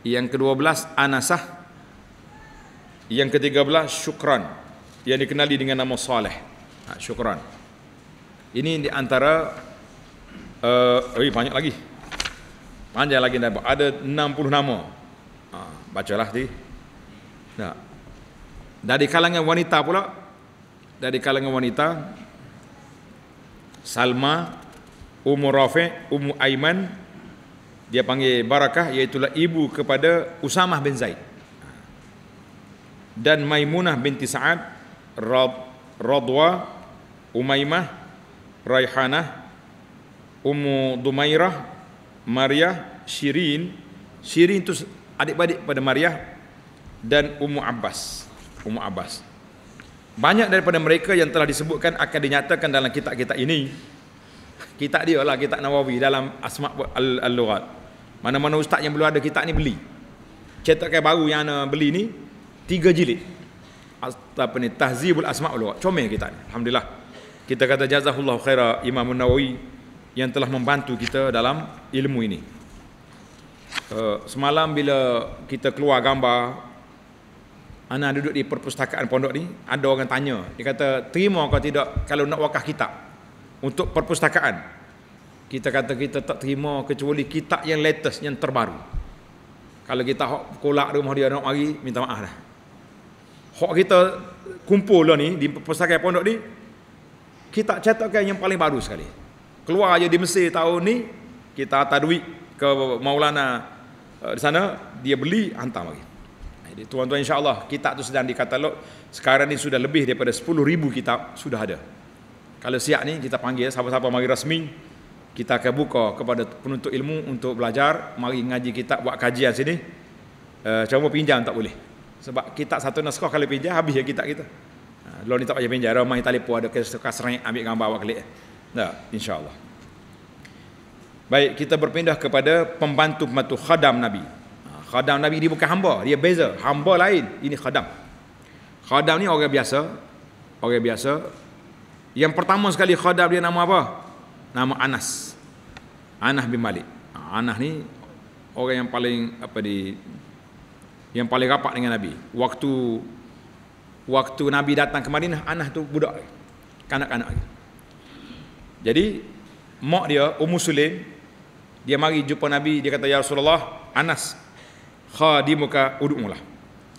Yang kedua belas Anasah Yang ketiga belas Syukran Yang dikenali dengan nama Saleh ha, Syukran Ini diantara antara uh, eh, Banyak lagi panjang lagi nak ada 60 nama ha, bacalah tadi. tak dari kalangan wanita pula dari kalangan wanita Salma Ummu Rafi Ummu Aiman dia panggil Barakah iaitu ibu kepada Usamah bin Zaid dan Maimunah binti Sa'ad Rad, Radwa Umaymah Raihanah Ummu Dumairah Maria, Shirin, Shirin itu adik-adik pada Maria dan Ummu Abbas. Ummu Abbas. Banyak daripada mereka yang telah disebutkan akan dinyatakan dalam kitab-kitab ini. Kitab dia lah, kitab Nawawi dalam Asma' Al-Lughat. Mana-mana ustaz yang belum ada kitab ni beli. Cetakan baru yang anda beli ni, tiga jilid. Apa ni, Tahzibul Asma' Al-Lughat. Comel kitab ni. Alhamdulillah. Kita kata jazahullah khaira Imam Nawawi yang telah membantu kita dalam ilmu ini. Eh, semalam bila kita keluar gambar, anak duduk di perpustakaan pondok ni, ada orang tanya, dia kata terima atau tidak kalau nak wakah kitab untuk perpustakaan. Kita kata kita tak terima kecuali kitab yang latest, yang terbaru. Kalau kita hok kolak rumah dia nak mari, minta maaf dah. Hok kita kumpul lah ni di perpustakaan pondok ni, kita cetakkan yang paling baru sekali keluar aja di Mesir tahun ni kita hantar duit ke Maulana eh, di sana dia beli hantar bagi jadi tuan-tuan insyaAllah kitab tu sedang dikatalog sekarang ni sudah lebih daripada 10 ribu kitab sudah ada kalau siap ni kita panggil siapa-siapa mari rasmi kita akan buka kepada penuntut ilmu untuk belajar mari ngaji kitab buat kajian sini uh, cuma pinjam tak boleh sebab kitab satu naskah kalau pinjam habis ya kitab kita uh, lo ni tak payah pinjam ramai telefon ada kasrang ambil gambar awak klik Nah, insyaAllah. Baik, kita berpindah kepada pembantu-pembantu khadam Nabi. Ha, khadam Nabi dia bukan hamba, dia beza. Hamba lain, ini khadam. Khadam ni orang biasa. Orang biasa. Yang pertama sekali khadam dia nama apa? Nama Anas. Anas bin Malik. Ha, Anas ni orang yang paling apa di yang paling rapat dengan Nabi. Waktu waktu Nabi datang ke Madinah, Anas tu budak. Kanak-kanak. Jadi mak dia Ummu Sulaim dia mari jumpa Nabi dia kata ya Rasulullah Anas khadimuka ud'ulah.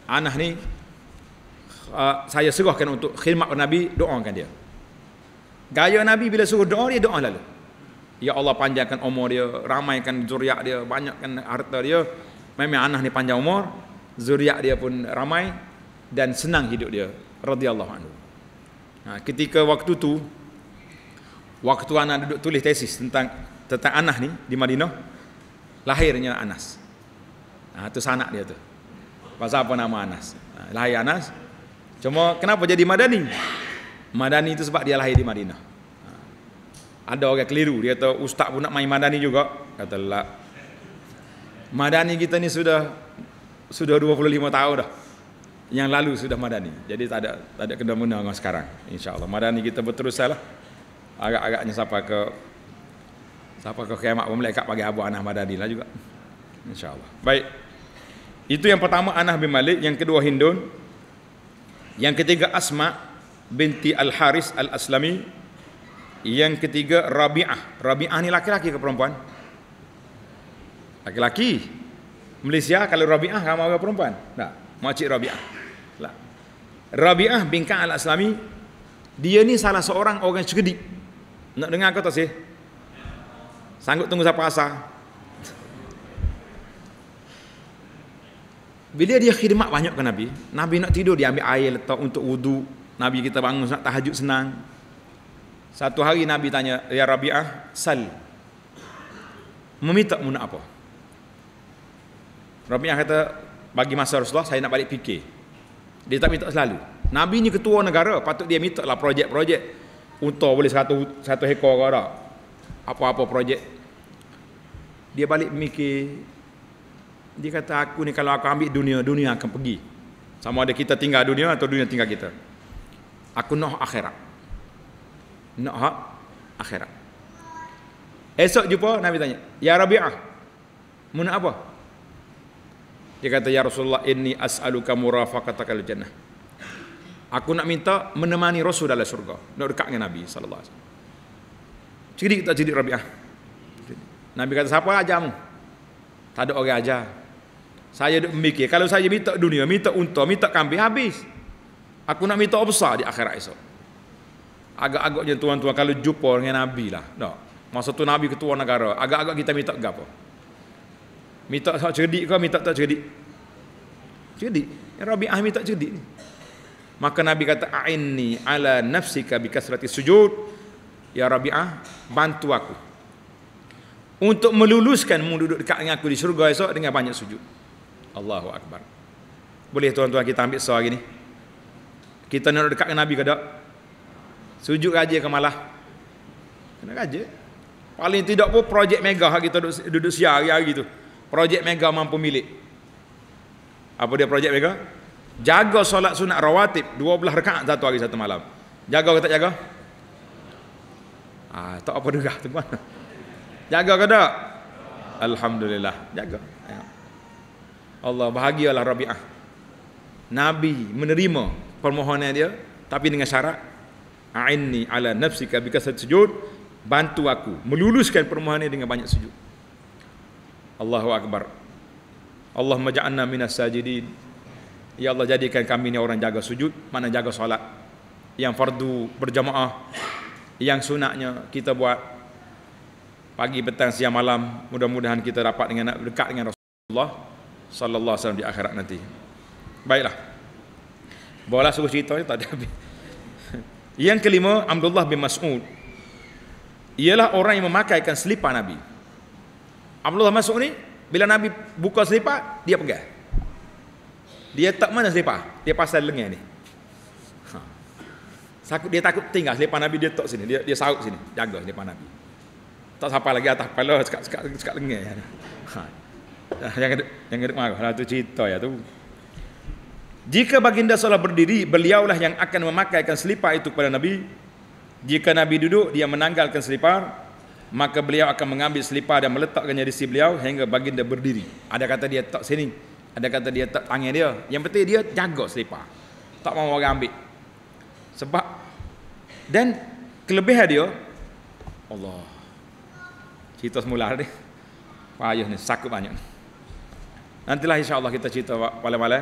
Anas ni uh, saya serahkan untuk khidmat Nabi doakan dia. Gaya Nabi bila suruh doa dia doa lalu. Ya Allah panjangkan umur dia, ramaikan zuriat dia, banyakkan harta dia. Memang anak ni panjang umur, zuriat dia pun ramai dan senang hidup dia radhiyallahu anhu. Ha, ketika waktu tu waktu anak duduk tulis tesis tentang tentang Anas ni di Madinah lahirnya Anas nah, ha, itu sanak dia tu pasal apa nama Anas ha, lahir Anas cuma kenapa jadi Madani Madani itu sebab dia lahir di Madinah ha. ada orang keliru dia kata ustaz pun nak main Madani juga kata lah Madani kita ni sudah sudah 25 tahun dah yang lalu sudah Madani jadi tak ada tak ada kena-mena sekarang. Insya Allah Madani kita berterusan lah agak-agaknya siapa ke siapa ke kiamat pun malaikat panggil Abu Anas Madani lah juga. Insya-Allah. Baik. Itu yang pertama Anah bin Malik, yang kedua Hindun. Yang ketiga Asma binti Al Haris Al Aslami. Yang ketiga Rabi'ah. Rabi'ah ni laki-laki ke perempuan? Laki-laki. Malaysia kalau Rabi'ah sama ke perempuan? Tak. Makcik Rabi'ah. Tak. Rabi'ah bin Ka'al Aslami dia ni salah seorang orang cerdik nak dengar kau tak sih? Sanggup tunggu siapa asa? Bila dia khidmat banyak ke Nabi, Nabi nak tidur dia ambil air letak untuk wudu. Nabi kita bangun nak tahajud senang. Satu hari Nabi tanya, "Ya Rabi'ah, sal." Meminta mu apa? Rabi'ah kata, "Bagi masa Rasulullah saya nak balik fikir." Dia tak minta selalu. Nabi ni ketua negara, patut dia minta lah projek-projek unta boleh satu satu ekor ke tak apa-apa projek dia balik mikir dia kata aku ni kalau aku ambil dunia dunia akan pergi sama ada kita tinggal dunia atau dunia tinggal kita aku nak akhirat nak hak akhirat esok jumpa Nabi tanya Ya Rabi'ah muna apa dia kata Ya Rasulullah ini as'aluka murafakatakal jannah aku nak minta menemani Rasul dalam syurga nak dekat dengan Nabi SAW cerdik tak cerdik Rabi'ah Nabi kata siapa ajar mu tak ada orang ajar saya duduk memikir kalau saya minta dunia minta unta minta kambing habis aku nak minta besar di akhirat esok agak-agaknya tuan-tuan kalau jumpa dengan Nabi lah no. masa tu Nabi ketua negara agak-agak kita minta apa minta tak cerdik ke minta tak cerdik cerdik Rabi'ah minta cerdik ni Maka Nabi kata a'inni ala nafsika bi kasrati sujud. Ya Rabi'ah, bantu aku. Untuk meluluskan mu duduk dekat dengan aku di syurga esok dengan banyak sujud. Allahu akbar. Boleh tuan-tuan kita ambil soal ini? Kita nak dekat dengan Nabi ke tak? Sujud aja ke malah? Kena raja. Paling tidak pun projek mega hak kita duduk, duduk siar hari-hari tu. Projek mega mampu milik. Apa dia projek mega? Jaga solat sunat rawatib 12 rakaat satu hari satu malam. Jaga ke tak jaga? Ah, tak apa juga tu kan. Jaga ke tak? Alhamdulillah, jaga. Ya. Allah bahagialah Rabi'ah. Nabi menerima permohonan dia tapi dengan syarat a'inni ala nafsika bika sujud bantu aku meluluskan permohonan dia dengan banyak sujud. Allahu akbar. Allahumma ja'alna minas sajidin Ya Allah jadikan kami ni orang jaga sujud, mana jaga solat. Yang fardu berjamaah, yang sunatnya kita buat pagi petang siang malam, mudah-mudahan kita dapat dengan dekat dengan Rasulullah sallallahu alaihi wasallam di akhirat nanti. Baiklah. Bola suruh cerita ni tak ada habis. [laughs] Yang kelima, Abdullah bin Mas'ud. Ialah orang yang memakaikan selipar Nabi. Abdullah Mas'ud ni, bila Nabi buka selipar, dia pegang. Dia tak mana selepas. Dia pasal lengan ni. Ha. Sakut dia takut tinggal selepas Nabi dia tok sini. Dia dia sarut sini. Jaga selepas Nabi. Tak sampai lagi atas kepala sekat sekat sekat lengan. Ha. Jangan jangan marah. Ha tu cerita ya tu. Jika baginda solat berdiri, beliaulah yang akan memakaikan selipar itu kepada Nabi. Jika Nabi duduk, dia menanggalkan selipar. Maka beliau akan mengambil selipar dan meletakkannya di sisi beliau hingga baginda berdiri. Ada kata dia tak sini ada kata dia tak panggil dia yang penting dia jaga selipar tak mahu orang ambil sebab dan kelebihan dia Allah cerita semula ni payah ni sakit banyak nantilah insyaAllah kita cerita malam-malam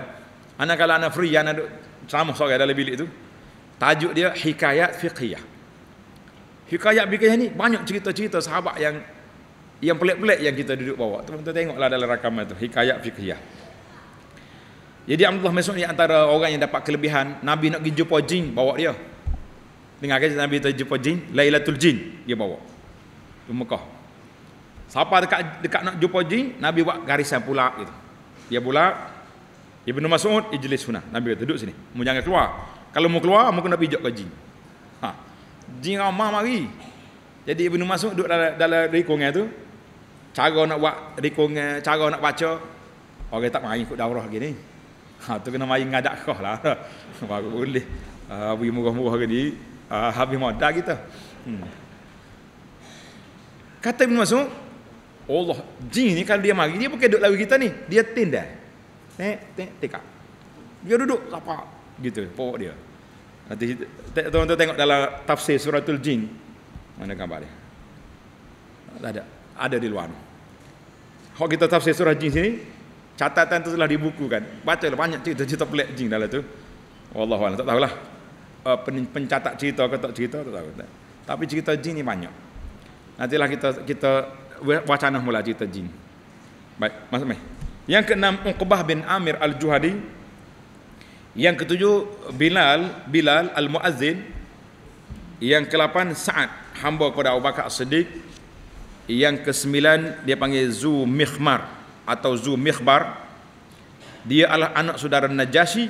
anak kalau anak free anak duduk sama sorang dalam bilik tu tajuk dia hikayat fiqhiyah hikayat fiqhiyah ni banyak cerita-cerita sahabat yang yang pelik-pelik yang kita duduk bawa tu tengoklah dalam rakaman tu hikayat fiqhiyah jadi Abdullah Mas'ud ni antara orang yang dapat kelebihan, Nabi nak pergi jumpa jin, bawa dia. Dengar kan Nabi tu jumpa jin, Lailatul Jin, dia bawa. Ke Mekah. Siapa dekat dekat nak jumpa jin, Nabi buat garisan pula gitu. Dia pula Ibnu Mas'ud ijlis sunnah. Nabi kata duduk sini. Mu jangan keluar. Kalau mau keluar, mu kena pijak ke jin. Ha. Jin ramah mari. Jadi Ibnu Mas'ud duduk dalam dalam rikungan tu. Cara nak buat rikungan, cara nak baca. Orang tak mari ikut daurah gini. Ha, tu kena main ngadak khah lah. [laughs] Baru boleh. Uh, ha, bagi murah-murah ke ni. Uh, habis modal kita. Hmm. Kata Ibn Masud. Allah. Jin ni kalau dia mari. Dia bukan duduk lari kita ni. Dia tindai. Tek, tek, tekak. Dia duduk. Apa? Gitu. Pokok dia. Nanti tuan-tuan tengok dalam tafsir suratul jin. Mana gambar dia? Tak ada. Ada di luar. Kalau kita tafsir surah jin sini catatan tu telah dibukukan baca lah banyak cerita cerita pelik jing dalam tu Allah Allah tak tahulah uh, pencatat cerita ke tak cerita tak tahu tapi cerita jin ni banyak nantilah kita kita wacana mula cerita jin baik masuk mai yang keenam Uqbah bin Amir al-Juhadi yang ketujuh Bilal Bilal al-Muazzin yang kelapan Sa'ad hamba kepada Abu Bakar Siddiq yang kesembilan dia panggil Zu Mikhmar atau Zu Mikhbar dia adalah anak saudara Najasyi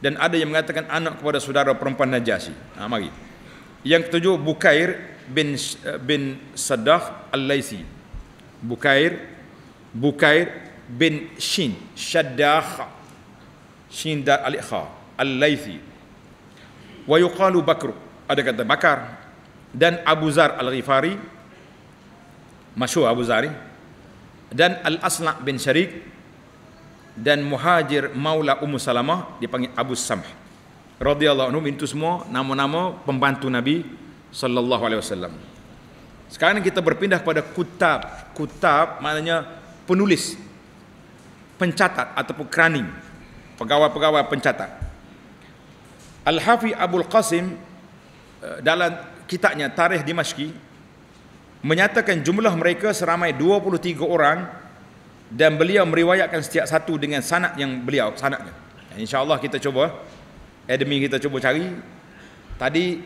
dan ada yang mengatakan anak kepada saudara perempuan Najasyi. Ha, mari. Yang ketujuh Bukair bin eh, bin Sadah Al-Laisi. Bukair Bukair bin Shin Shaddah Shin da Al-Ikha Al-Laisi. Wa yuqalu Bakr. Ada kata Bakar dan Abu Zar Al-Ghifari. Masyhur Abu Zar dan al asla bin Syarik dan Muhajir Maula Ummu Salamah dipanggil Abu Samh radhiyallahu anhu itu semua nama-nama pembantu Nabi sallallahu alaihi wasallam. Sekarang kita berpindah kepada kutab. Kutab maknanya penulis pencatat ataupun kerani pegawai-pegawai pencatat. Al-Hafi Abdul qasim eh, dalam kitabnya Tarikh Dimashqi menyatakan jumlah mereka seramai 23 orang dan beliau meriwayatkan setiap satu dengan sanad yang beliau sanadnya. Insya-Allah kita cuba admin kita cuba cari tadi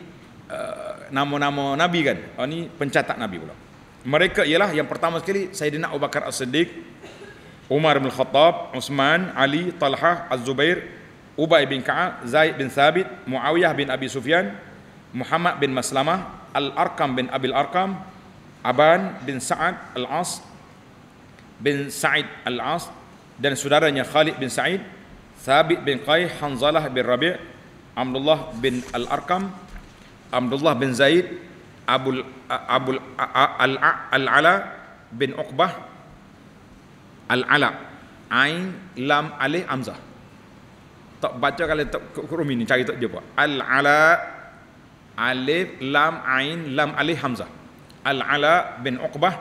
eh, nama-nama uh, nabi kan. Oh ni pencatat nabi pula. Mereka ialah yang pertama sekali Sayyidina Abu Bakar As-Siddiq, Umar bin Khattab, Utsman, Ali, Talha, Az-Zubair, Ubay bin Ka'ab, Zaid bin Thabit, Muawiyah bin Abi Sufyan, Muhammad bin Maslamah, Al-Arqam bin Abil Arqam, Aban bin Sa'ad Al-As bin Sa'id Al-As dan saudaranya Khalid bin Sa'id, Thabit bin Qaih, Hanzalah bin Rabi', Abdullah bin al Arkam Abdullah bin Zaid, Abu Abu Al-Ala bin Uqbah Al-Ala Ain Lam Alif Amzah. Tak baca kalau tak huruf ini cari tak dia buat. Al-Ala Alif Lam Ain Lam Alif Hamzah. Al-Ala bin Uqbah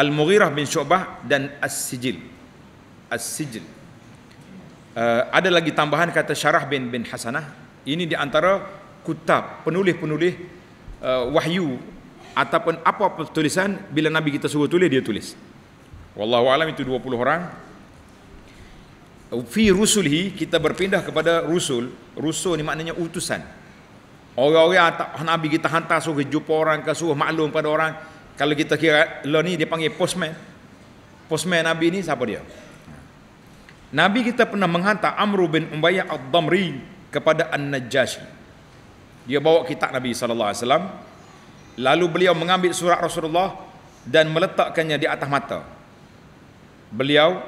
Al-Mughirah bin Syu'bah dan As-Sijil As-Sijil uh, ada lagi tambahan kata Syarah bin bin Hasanah ini di antara kutab penulis-penulis uh, wahyu ataupun apa tulisan bila nabi kita suruh tulis dia tulis wallahu alam itu 20 orang fi rusulhi kita berpindah kepada rusul rusul ni maknanya utusan Orang-orang tak, Nabi kita hantar suruh jumpa orang ke suruh maklum pada orang. Kalau kita kira lo ni dia panggil postman. Postman Nabi ni siapa dia? Nabi kita pernah menghantar Amr bin Umayyah Ad-Damri kepada an najashi Dia bawa kitab Nabi sallallahu alaihi wasallam. Lalu beliau mengambil surat Rasulullah dan meletakkannya di atas mata. Beliau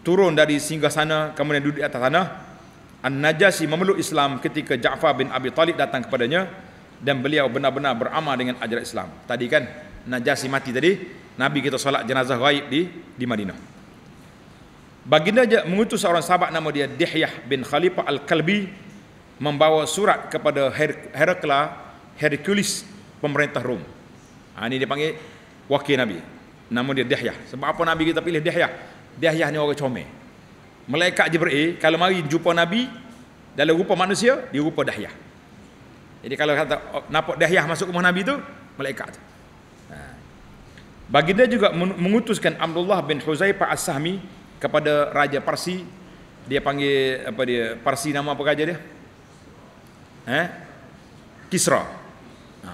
turun dari singgah sana kemudian duduk di atas tanah An-Najasi memeluk Islam ketika Ja'far bin Abi Talib datang kepadanya dan beliau benar-benar beramal dengan ajaran Islam. Tadi kan Najasi mati tadi, Nabi kita solat jenazah gaib di di Madinah. Baginda dia mengutus seorang sahabat nama dia Dihyah bin Khalifah Al-Kalbi membawa surat kepada Her Herakla Hercules pemerintah Rom. Ha, ini dia panggil wakil Nabi. Nama dia Dihyah. Sebab apa Nabi kita pilih Dihyah? Dihyah ni orang comel. Malaikat Jibril kalau mari jumpa Nabi dalam rupa manusia, dia rupa dahyah. Jadi kalau kata oh, nampak dahyah masuk rumah Nabi tu, malaikat tu. Ha. Baginda juga mengutuskan Abdullah bin Huzaifah As-Sahmi kepada Raja Parsi. Dia panggil apa dia? Parsi nama apa raja dia? Ha? Kisra. Ha.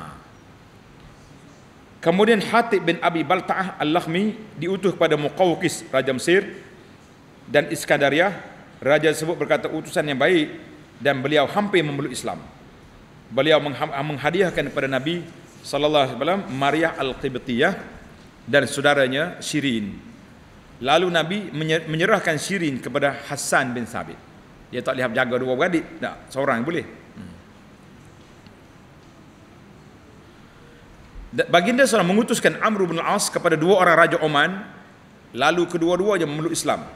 Kemudian Hatib bin Abi Balta'ah al lakhmi diutus kepada Muqawqis Raja Mesir dan Iskandariah, raja sebut berkata utusan yang baik dan beliau hampir memeluk Islam. Beliau menghadiahkan kepada Nabi sallallahu alaihi wasallam Maria al-Qibtiyah dan saudaranya Shirin. Lalu Nabi menyerahkan Shirin kepada Hasan bin Sabit. Dia tak lihat jaga dua beradik, tak seorang boleh. Hmm. Baginda SAW mengutuskan Amr bin Al-As kepada dua orang Raja Oman Lalu kedua-duanya memeluk Islam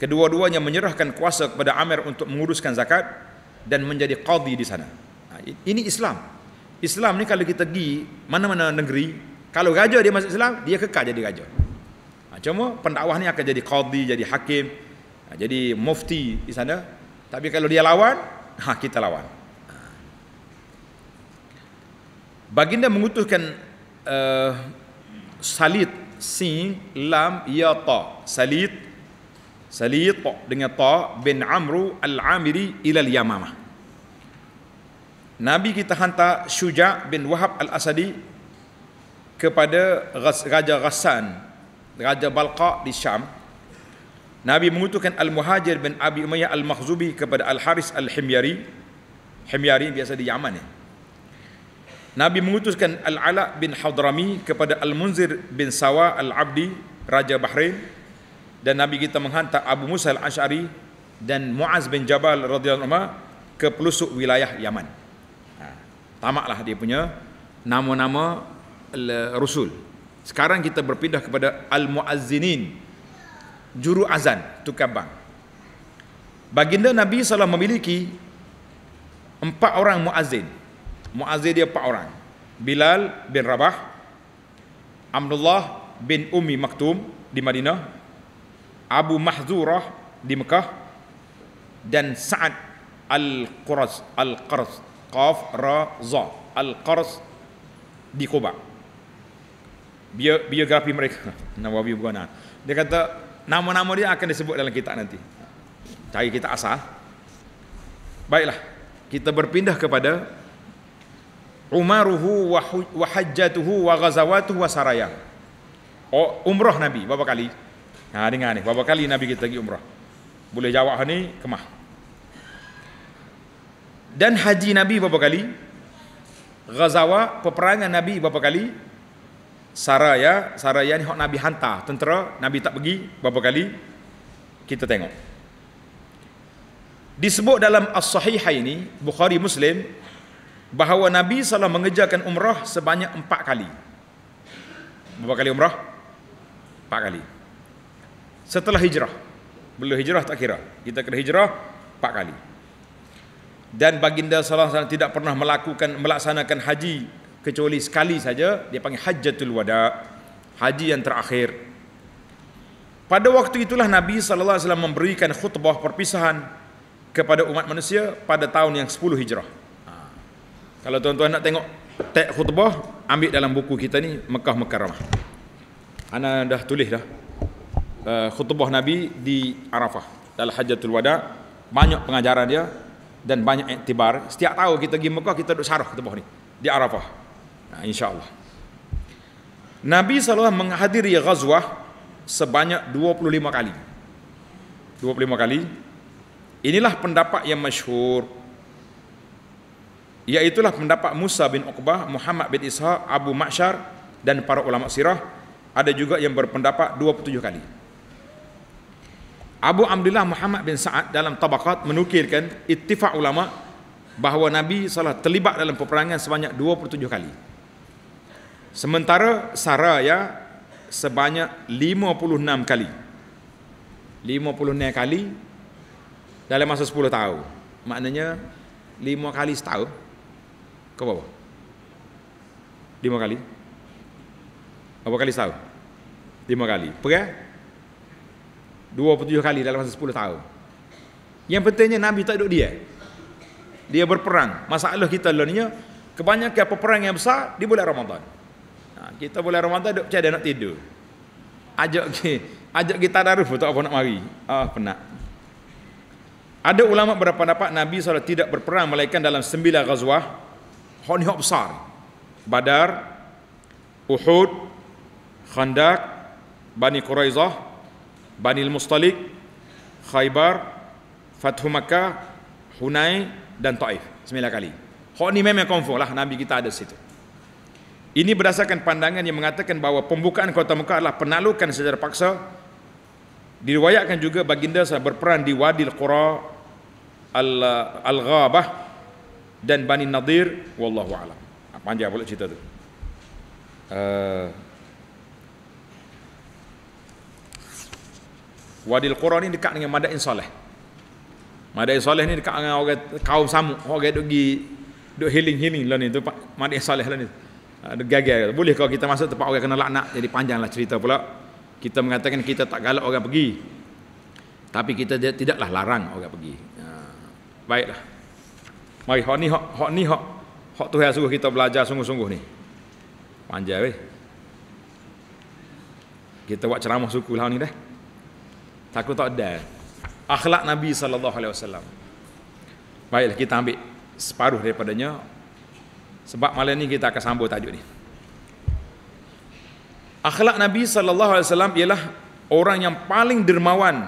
kedua-duanya menyerahkan kuasa kepada Amir untuk menguruskan zakat dan menjadi qadi di sana. Ha, ini Islam. Islam ni kalau kita pergi mana-mana negeri, kalau raja dia masuk Islam, dia kekal jadi raja. Ha, cuma pendakwah ni akan jadi qadi, jadi hakim, ha, jadi mufti di sana. Tapi kalau dia lawan, ha, kita lawan. Baginda mengutuskan uh, eh, salit sing lam ya ta salit Salit dengan Ta bin Amru Al-Amiri ilal Yamamah. Nabi kita hantar Syuja bin Wahab Al-Asadi kepada Raja Ghassan, Raja Balqa di Syam. Nabi mengutuskan Al-Muhajir bin Abi Umayyah Al-Makhzubi kepada Al-Haris Al-Himyari. Himyari biasa di Yaman. Ya. Nabi mengutuskan Al-Ala bin Hadrami kepada Al-Munzir bin Sawa Al-Abdi, Raja Bahrain dan Nabi kita menghantar Abu Musa al-Ash'ari dan Muaz bin Jabal radhiyallahu anhu ke pelusuk wilayah Yaman. Ha, tamaklah dia punya nama-nama eh, rasul. Sekarang kita berpindah kepada al-muazzinin juru azan tukang bang. Baginda Nabi SAW memiliki empat orang muazzin. Muazzin dia empat orang. Bilal bin Rabah, Abdullah bin Ummi Maktum di Madinah, Abu Mahzurah di Mekah dan Sa'ad al Quraz al Quraz Qaf Ra Za al Quraz di Quba biografi mereka [laughs] Nawawi Bukhana lah. dia kata nama-nama dia akan disebut dalam kitab nanti cari kita asal baiklah kita berpindah kepada Umaruhu wa hajjatuhu wa ghazawatuhu wa saraya oh, umrah Nabi berapa kali Ha dengar ni, berapa kali Nabi kita pergi umrah? Boleh jawab ni kemah. Dan haji Nabi berapa kali? Ghazawa, peperangan Nabi berapa kali? Saraya, Saraya ni hok Nabi hantar tentera, Nabi tak pergi berapa kali? Kita tengok. Disebut dalam As-Sahihah ini Bukhari Muslim bahawa Nabi salah mengejarkan umrah sebanyak empat kali. Berapa kali umrah? Empat kali setelah hijrah. Belum hijrah tak kira. Kita kena hijrah 4 kali. Dan baginda sallallahu alaihi wasallam tidak pernah melakukan melaksanakan haji kecuali sekali saja dia panggil hajjatul wada haji yang terakhir pada waktu itulah Nabi sallallahu alaihi wasallam memberikan khutbah perpisahan kepada umat manusia pada tahun yang 10 Hijrah. Ha. Kalau tuan-tuan nak tengok teks khutbah, ambil dalam buku kita ni Mekah Mekarramah. Ana dah tulis dah uh, khutbah Nabi di Arafah dalam Hajatul Wada banyak pengajaran dia dan banyak iktibar setiap tahun kita pergi Mekah kita duduk syarah khutbah ni di Arafah nah, insyaAllah Nabi SAW menghadiri Ghazwah sebanyak 25 kali 25 kali inilah pendapat yang masyhur iaitulah pendapat Musa bin Uqbah, Muhammad bin Ishaq, Abu Ma'syar dan para ulama sirah ada juga yang berpendapat 27 kali Abu Abdullah Muhammad bin Sa'ad dalam tabaqat menukirkan ittifaq ulama bahawa Nabi salah terlibat dalam peperangan sebanyak 27 kali. Sementara Saraya sebanyak 56 kali. 56 kali dalam masa 10 tahun. Maknanya 5 kali setahun ke bawah. 5 kali. Berapa kali setahun? 5 kali. Perang eh? 27 kali dalam masa 10 tahun. Yang pentingnya Nabi tak duduk dia. Dia berperang. Masalah kita lah ni, kebanyakan peperang yang besar di bulan Ramadan. Ha, kita bulan Ramadan duduk macam nak tidur. Ajak ke, [laughs] ajak kita daruf tak apa nak mari. Ah, oh, penat. Ada ulama berapa berpendapat Nabi SAW tidak berperang melainkan dalam sembilan ghazwah. Hanya besar. Badar, Uhud, Khandak, Bani Quraizah, Banil Mustalik, Khaybar, Fathu Makkah, Hunai dan Taif. Sembilan kali. Hak ni memang confirm lah Nabi kita ada situ. Ini berdasarkan pandangan yang mengatakan bahawa pembukaan kota Mekah adalah penalukan secara paksa. Diriwayatkan juga baginda sedang berperan di Wadil Qura Al-Ghabah dan Bani Nadir wallahu alam. Panjang pula cerita tu. Uh, Wadil Qura ni dekat dengan Madain Saleh. Madain Saleh ni dekat dengan orang kaum Samud, orang duk pergi duk healing-healing lah ni tu Madain Saleh lah ni. Ada ah, gagal. Boleh kalau kita masuk tempat orang kena laknat jadi panjanglah cerita pula. Kita mengatakan kita tak galak orang pergi. Tapi kita tidaklah larang orang pergi. Ah, baiklah. Mari hok ni hok hok ni hok hok tu yang suruh kita belajar sungguh-sungguh ni. Panjang weh. Kita buat ceramah suku lah ni dah. Takut tak ada. Akhlak Nabi sallallahu alaihi wasallam. Baiklah kita ambil separuh daripadanya. Sebab malam ni kita akan sambung tajuk ni. Akhlak Nabi sallallahu alaihi wasallam ialah orang yang paling dermawan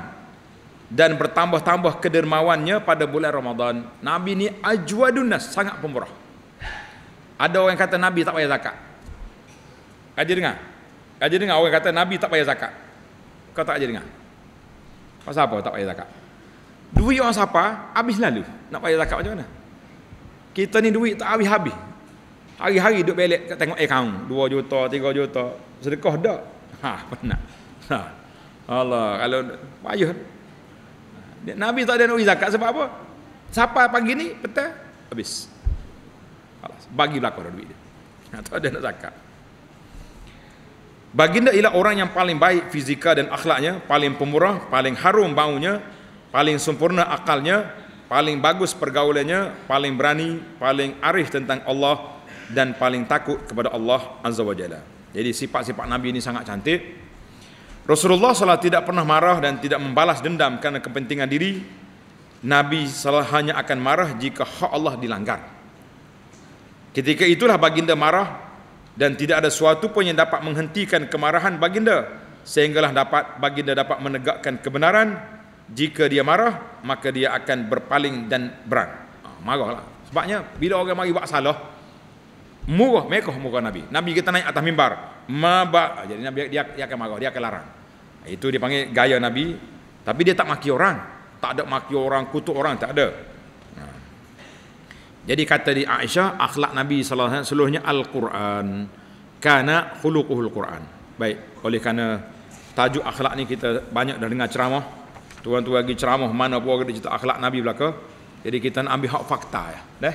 dan bertambah-tambah kedermawannya pada bulan Ramadan. Nabi ni ajwadunnas, sangat pemurah. Ada orang kata Nabi tak payah zakat. Kaji dengar. Kaji dengar orang kata Nabi tak payah zakat. Kau tak aja dengar. Pasal apa tak payah zakat? Duit orang siapa habis lalu. Nak payah zakat macam mana? Kita ni duit tak habis-habis. Hari-hari duduk belek kat tengok account. Dua juta, tiga juta. Sedekah dah. Ha, pernah. Ha. Allah, kalau payah. Nabi tak ada nak bagi zakat sebab apa? Siapa pagi ni, petang, habis. Bagi belakang duit dia. Tak ada nak zakat. Baginda ialah orang yang paling baik fizikal dan akhlaknya, paling pemurah, paling harum baunya, paling sempurna akalnya, paling bagus pergaulannya, paling berani, paling arif tentang Allah dan paling takut kepada Allah Azza wa Jalla. Jadi sifat-sifat Nabi ini sangat cantik. Rasulullah SAW tidak pernah marah dan tidak membalas dendam kerana kepentingan diri. Nabi SAW hanya akan marah jika hak Allah dilanggar. Ketika itulah baginda marah, dan tidak ada suatu pun yang dapat menghentikan kemarahan baginda sehinggalah dapat baginda dapat menegakkan kebenaran jika dia marah maka dia akan berpaling dan berang ah, marahlah sebabnya bila orang mari buat salah murah mereka muka nabi nabi kita naik atas mimbar maba ah, jadi nabi dia, dia akan marah dia akan larang ah, itu dipanggil gaya nabi tapi dia tak maki orang tak ada maki orang kutuk orang tak ada jadi kata di Aisyah akhlak Nabi sallallahu alaihi wasallam seluruhnya al-Quran. Kana khuluquhul Quran. Baik, oleh kerana tajuk akhlak ni kita banyak dah dengar ceramah. Tuan-tuan lagi ceramah mana pun ada cerita akhlak Nabi belaka. Jadi kita nak ambil hak fakta ya. Dah?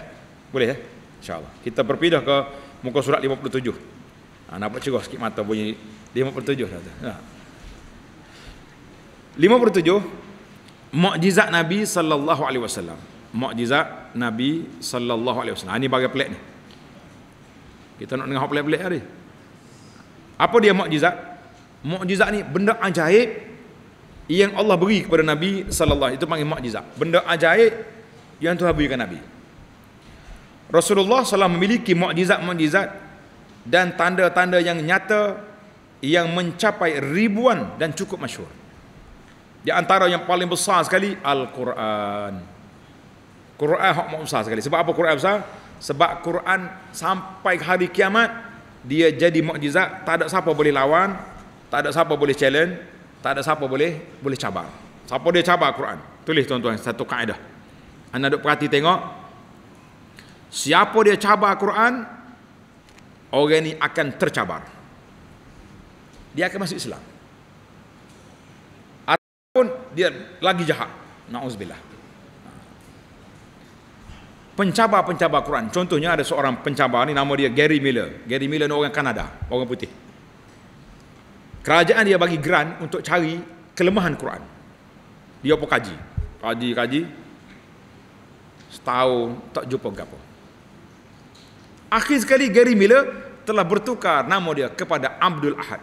Boleh ya? Insya-Allah. Kita berpindah ke muka surat 57. Ha, nampak cerah sikit mata bunyi 57 dah. Ha. 57 mukjizat Nabi sallallahu alaihi wasallam mukjizat Nabi sallallahu alaihi wasallam. Ini ah, bagai pelik ni. Kita nak dengar pelik-pelik hari. Apa dia mukjizat? Mukjizat ni benda ajaib yang Allah beri kepada Nabi sallallahu Itu panggil mukjizat. Benda ajaib yang Tuhan berikan Nabi. Rasulullah sallallahu memiliki mukjizat-mukjizat dan tanda-tanda yang nyata yang mencapai ribuan dan cukup masyhur. Di antara yang paling besar sekali Al-Quran. Quran hak mau besar sekali. Sebab apa Quran besar? Sebab Quran sampai hari kiamat dia jadi mukjizat, tak ada siapa boleh lawan, tak ada siapa boleh challenge, tak ada siapa boleh boleh cabar. Siapa dia cabar Quran? Tulis tuan-tuan satu kaedah. Anda duk perhati tengok. Siapa dia cabar Quran, orang ni akan tercabar. Dia akan masuk Islam. Ataupun dia lagi jahat. Nauzubillah pencabar-pencabar Quran. Contohnya ada seorang pencabar ni nama dia Gary Miller. Gary Miller ni orang Kanada, orang putih. Kerajaan dia bagi grant untuk cari kelemahan Quran. Dia pun kaji. Kaji-kaji. Setahun tak jumpa gapo. Akhir sekali Gary Miller telah bertukar nama dia kepada Abdul Ahad.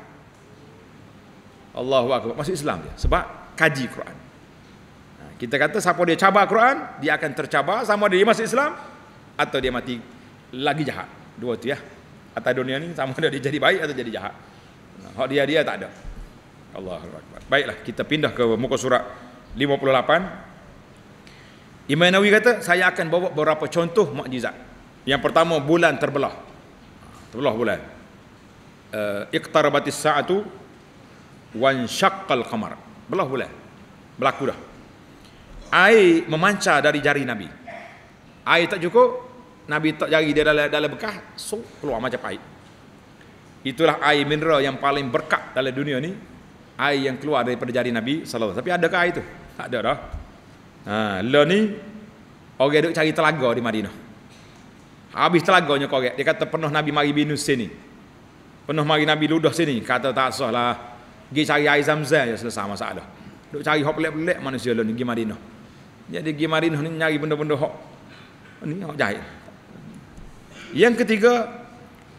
Allahu Akbar. Masuk Islam dia. Sebab kaji Quran. Kita kata siapa dia cabar Quran, dia akan tercabar sama dia masuk Islam atau dia mati lagi jahat. Dua tu ya. Atas dunia ni sama ada dia jadi baik atau jadi jahat. Hak dia dia tak ada. Allahu Akbar. Baiklah kita pindah ke muka surat 58. Imam Nawawi kata, saya akan bawa beberapa contoh mukjizat. Yang pertama bulan terbelah. Terbelah bulan. Uh, iqtarabatis sa'atu wan syaqqal qamar. Belah bulan. Berlaku dah air memancar dari jari Nabi. Air tak cukup, Nabi tak jari dia dalam dalam bekas, so keluar macam air. Itulah air mineral yang paling berkat dalam dunia ni. Air yang keluar daripada jari Nabi SAW. Tapi ke air tu? Tak ada dah. Ha, lo ni, orang duk cari telaga di Madinah. Habis telaganya korek. Dia kata penuh Nabi mari binus sini. Penuh mari Nabi ludah sini. Kata tak sah lah. Pergi cari air zamzam je ya, selesai masalah. Duk cari hop lep-lep manusia lo ni pergi Madinah. Jadi pergi mari ni nyari benda-benda hok. ni hok jahil. Yang ketiga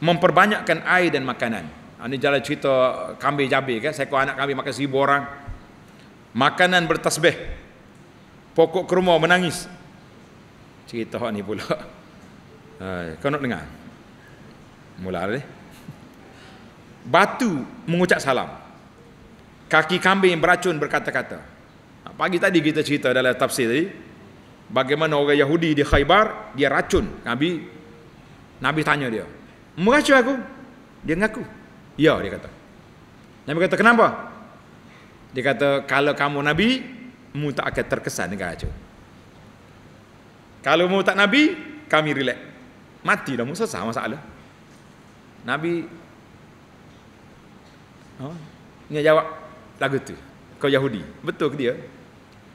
memperbanyakkan air dan makanan. Ini ha, jalan cerita kambing jabe kan. Seekor anak kambing makan seribu orang. Makanan bertasbih. Pokok kerma menangis. Cerita hok ni pula. Hai, kau nak dengar? Mula ni. Batu mengucap salam. Kaki kambing beracun berkata-kata. Ha, pagi tadi kita cerita dalam tafsir tadi bagaimana orang Yahudi di Khaybar dia racun Nabi Nabi tanya dia meracun aku dia ngaku, ya dia kata Nabi kata kenapa dia kata kalau kamu Nabi mu tak akan terkesan dengan racun kalau mu tak Nabi kami relax mati dah mu selesai masalah Nabi oh, ha, ini jawab lagu tu kau Yahudi betul ke dia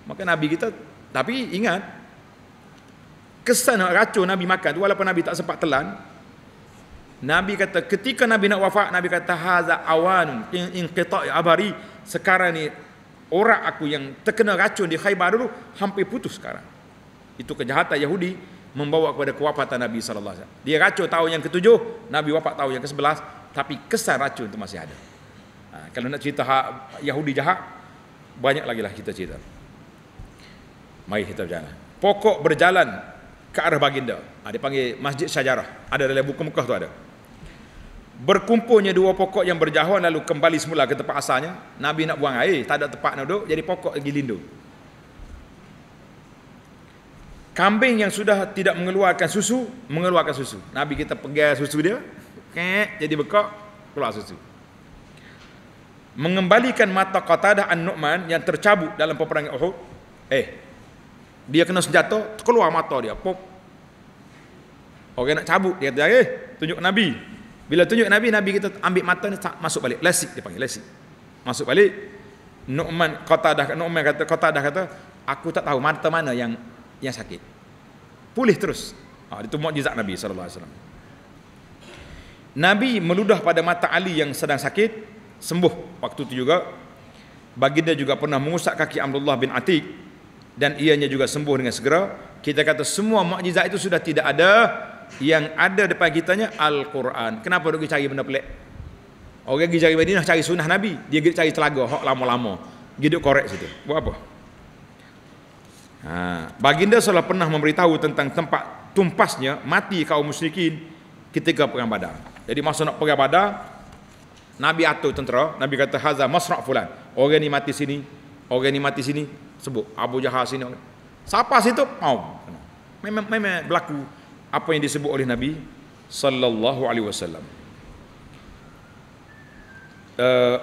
Maka Nabi kita, tapi ingat, kesan racun Nabi makan tu, walaupun Nabi tak sempat telan, Nabi kata, ketika Nabi nak wafat, Nabi kata, haza awanun, in, in abari, sekarang ni, orang aku yang terkena racun di khaybar dulu, hampir putus sekarang. Itu kejahatan Yahudi, membawa kepada kewafatan Nabi SAW. Dia racun tahun yang ketujuh, Nabi wafat tahun yang ke sebelas, tapi kesan racun itu masih ada. Ha, kalau nak cerita Yahudi jahat, banyak lagi lah kita cerita. Mari kita berjalan. Pokok berjalan ke arah baginda. Ha, dia panggil Masjid sejarah. Ada dalam buku Mekah tu ada. Berkumpulnya dua pokok yang berjauhan lalu kembali semula ke tempat asalnya. Nabi nak buang air, tak ada tempat nak duduk, jadi pokok lagi lindung. Kambing yang sudah tidak mengeluarkan susu, mengeluarkan susu. Nabi kita pegang susu dia, kek, jadi bekok, keluar susu. Mengembalikan mata Qatadah An-Nu'man yang tercabut dalam peperangan Uhud. Eh, dia kena senjata keluar mata dia pop orang nak cabut dia kata eh tunjuk nabi bila tunjuk nabi nabi kita ambil mata ni masuk balik lasik dia panggil lasik masuk balik Nu'man kata dah Nu'man kata kata dah kata aku tak tahu mata mana yang yang sakit pulih terus ha, ah, itu mukjizat nabi sallallahu alaihi wasallam Nabi meludah pada mata Ali yang sedang sakit sembuh waktu itu juga baginda juga pernah mengusak kaki Abdullah bin Atik dan ianya juga sembuh dengan segera kita kata semua mukjizat itu sudah tidak ada yang ada depan kitanya Al-Quran kenapa duk cari benda pelik orang pergi cari Madinah cari sunnah Nabi dia pergi cari telaga hak lama-lama pergi korek situ buat apa ha. baginda salah pernah memberitahu tentang tempat tumpasnya mati kaum musyrikin ketika perang badar jadi masa nak perang badar Nabi atur tentera Nabi kata Hazar masrak fulan orang ni mati sini orang ni mati sini sebut Abu Jahal sini siapa situ mau memang memang berlaku apa yang disebut oleh Nabi sallallahu alaihi wasallam eh,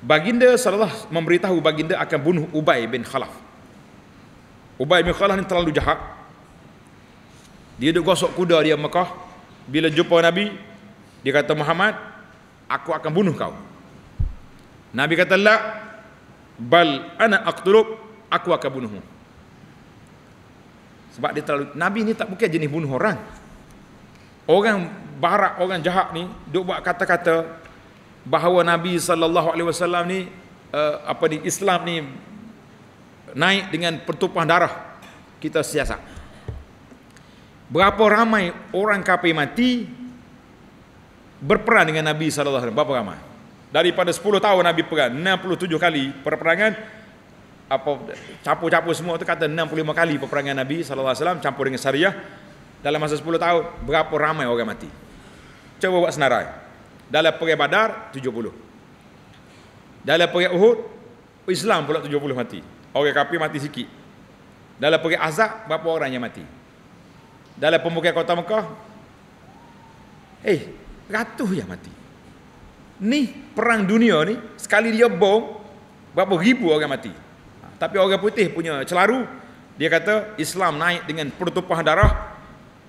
baginda sallallahu memberitahu baginda akan bunuh Ubay bin Khalaf Ubay bin Khalaf ni terlalu jahat dia duduk gosok kuda dia Mekah bila jumpa Nabi dia kata Muhammad aku akan bunuh kau Nabi kata la bal ana aqtuluk aku akan bunuhmu. Sebab dia terlalu, Nabi ni tak mungkin jenis bunuh orang. Orang barak, orang jahat ni, duk buat kata-kata bahawa Nabi Sallallahu SAW ni, uh, apa ni, Islam ni, naik dengan pertumpahan darah. Kita siasat. Berapa ramai orang kafir mati berperang dengan Nabi sallallahu alaihi wasallam? Berapa ramai? Daripada 10 tahun Nabi perang, 67 kali perperangan, apa campur-campur semua tu kata 65 kali peperangan Nabi sallallahu alaihi wasallam campur dengan syariah dalam masa 10 tahun berapa ramai orang mati. Cuba buat senarai. Dalam perang Badar 70. Dalam perang Uhud Islam pula 70 mati. Orang kafir mati sikit. Dalam perang Azab berapa orang yang mati? Dalam pembukaan kota Mekah Eh, ratus yang mati. Ni perang dunia ni, sekali dia bom, berapa ribu orang mati tapi orang putih punya celaru dia kata Islam naik dengan pertumpahan darah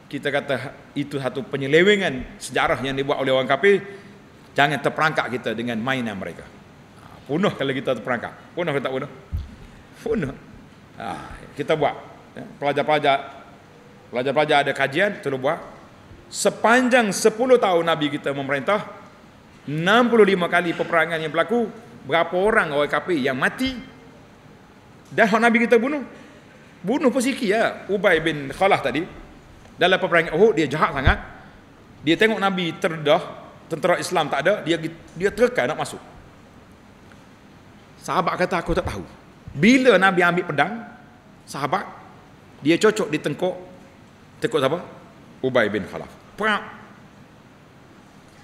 kita kata itu satu penyelewengan sejarah yang dibuat oleh orang kafir jangan terperangkap kita dengan mainan mereka ha, punah kalau kita terperangkap punah atau tak punah punah ha, kita buat ya, pelajar-pelajar pelajar-pelajar ada kajian kita buat sepanjang 10 tahun Nabi kita memerintah 65 kali peperangan yang berlaku berapa orang orang kafir yang mati dan orang Nabi kita bunuh. Bunuh pun sikit ya. Ubay bin Khalaf tadi. Dalam peperangan Uhud, dia jahat sangat. Dia tengok Nabi terdah. Tentera Islam tak ada. Dia dia terkan nak masuk. Sahabat kata, aku tak tahu. Bila Nabi ambil pedang, sahabat, dia cocok di tengkuk. Tengkuk siapa? Ubay bin Khalaf. Perang.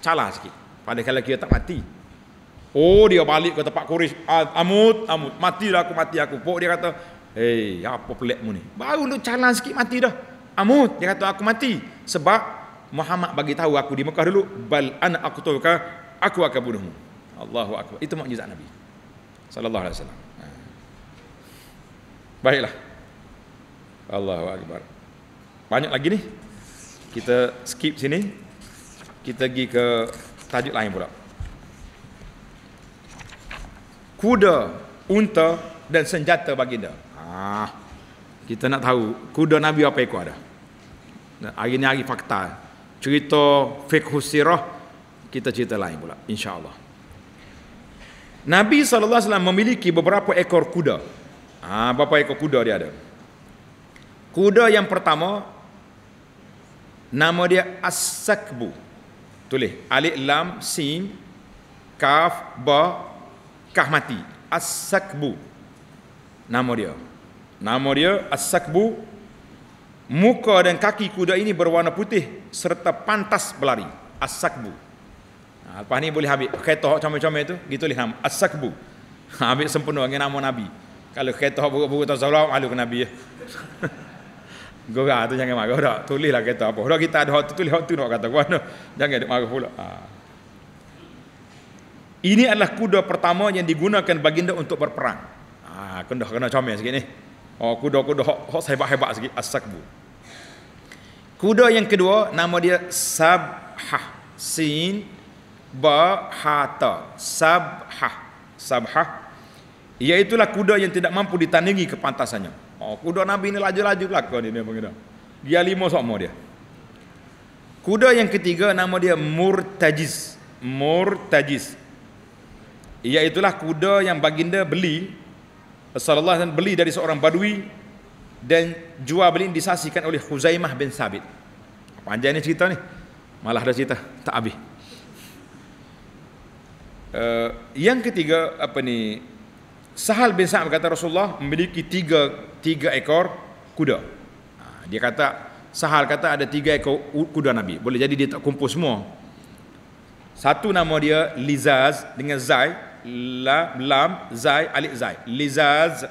Calah sikit. Padahal kalau dia tak mati, Oh dia balik ke tempat kuris ah, Amut, amut, mati dah aku, mati aku Pok dia kata, hei apa pelikmu ni Baru duduk calon sikit mati dah Amut, dia kata aku mati Sebab Muhammad bagi tahu aku di Mekah dulu Bal anak aku tahu ke Aku akan bunuhmu Allahu Akbar. Itu mukjizat Nabi Sallallahu Alaihi Wasallam ha. Baiklah Allahu Akbar Banyak lagi ni Kita skip sini Kita pergi ke tajuk lain pula kuda, unta dan senjata baginda. Ah, kita nak tahu kuda Nabi apa ekor ada. Hari ni hari fakta. Cerita fiqh sirah kita cerita lain pula Allah. Nabi sallallahu alaihi wasallam memiliki beberapa ekor kuda. Ah, ha, berapa ekor kuda dia ada? Kuda yang pertama nama dia As-Sakbu. Tulis alif lam sin kaf ba kah mati as-sakbu nama dia nama dia as-sakbu muka dan kaki kuda ini berwarna putih serta pantas berlari as-sakbu nah, ha, lepas ni boleh habis kereta hok comel macam tu gitu lah as-sakbu habis sempurna dengan nama nabi kalau kereta hok buku-buku tu selalu malu ke nabi ya [laughs] gora tu jangan marah dah tulis lah kereta apa dah kita ada hok tu tulis hok tu nak kata gua jangan nak marah pula ha. Ini adalah kuda pertama yang digunakan baginda untuk berperang. Ah, ha, kena kena comel sikit ni. Oh, kuda-kuda hok hok hebat-hebat sikit as-sakbu. Kuda yang kedua nama dia Sabha Sin Ba Hata. Sabha. Sabha. Iaitulah kuda yang tidak mampu ditandingi kepantasannya. Oh, kuda Nabi ini laju-laju belaka ni dia pengen. Dia lima sama dia. Kuda yang ketiga nama dia Murtajiz. Murtajiz. Iaitulah kuda yang baginda beli Sallallahu alaihi beli dari seorang badui Dan jual beli disaksikan oleh Khuzaimah bin Sabit Panjang ni cerita ni Malah dah cerita Tak habis uh, Yang ketiga Apa ni Sahal bin Sa'ab kata Rasulullah memiliki tiga, tiga ekor kuda ha, Dia kata Sahal kata ada tiga ekor kuda Nabi Boleh jadi dia tak kumpul semua satu nama dia Lizaz dengan Zai la, lam zai alif zai lizaz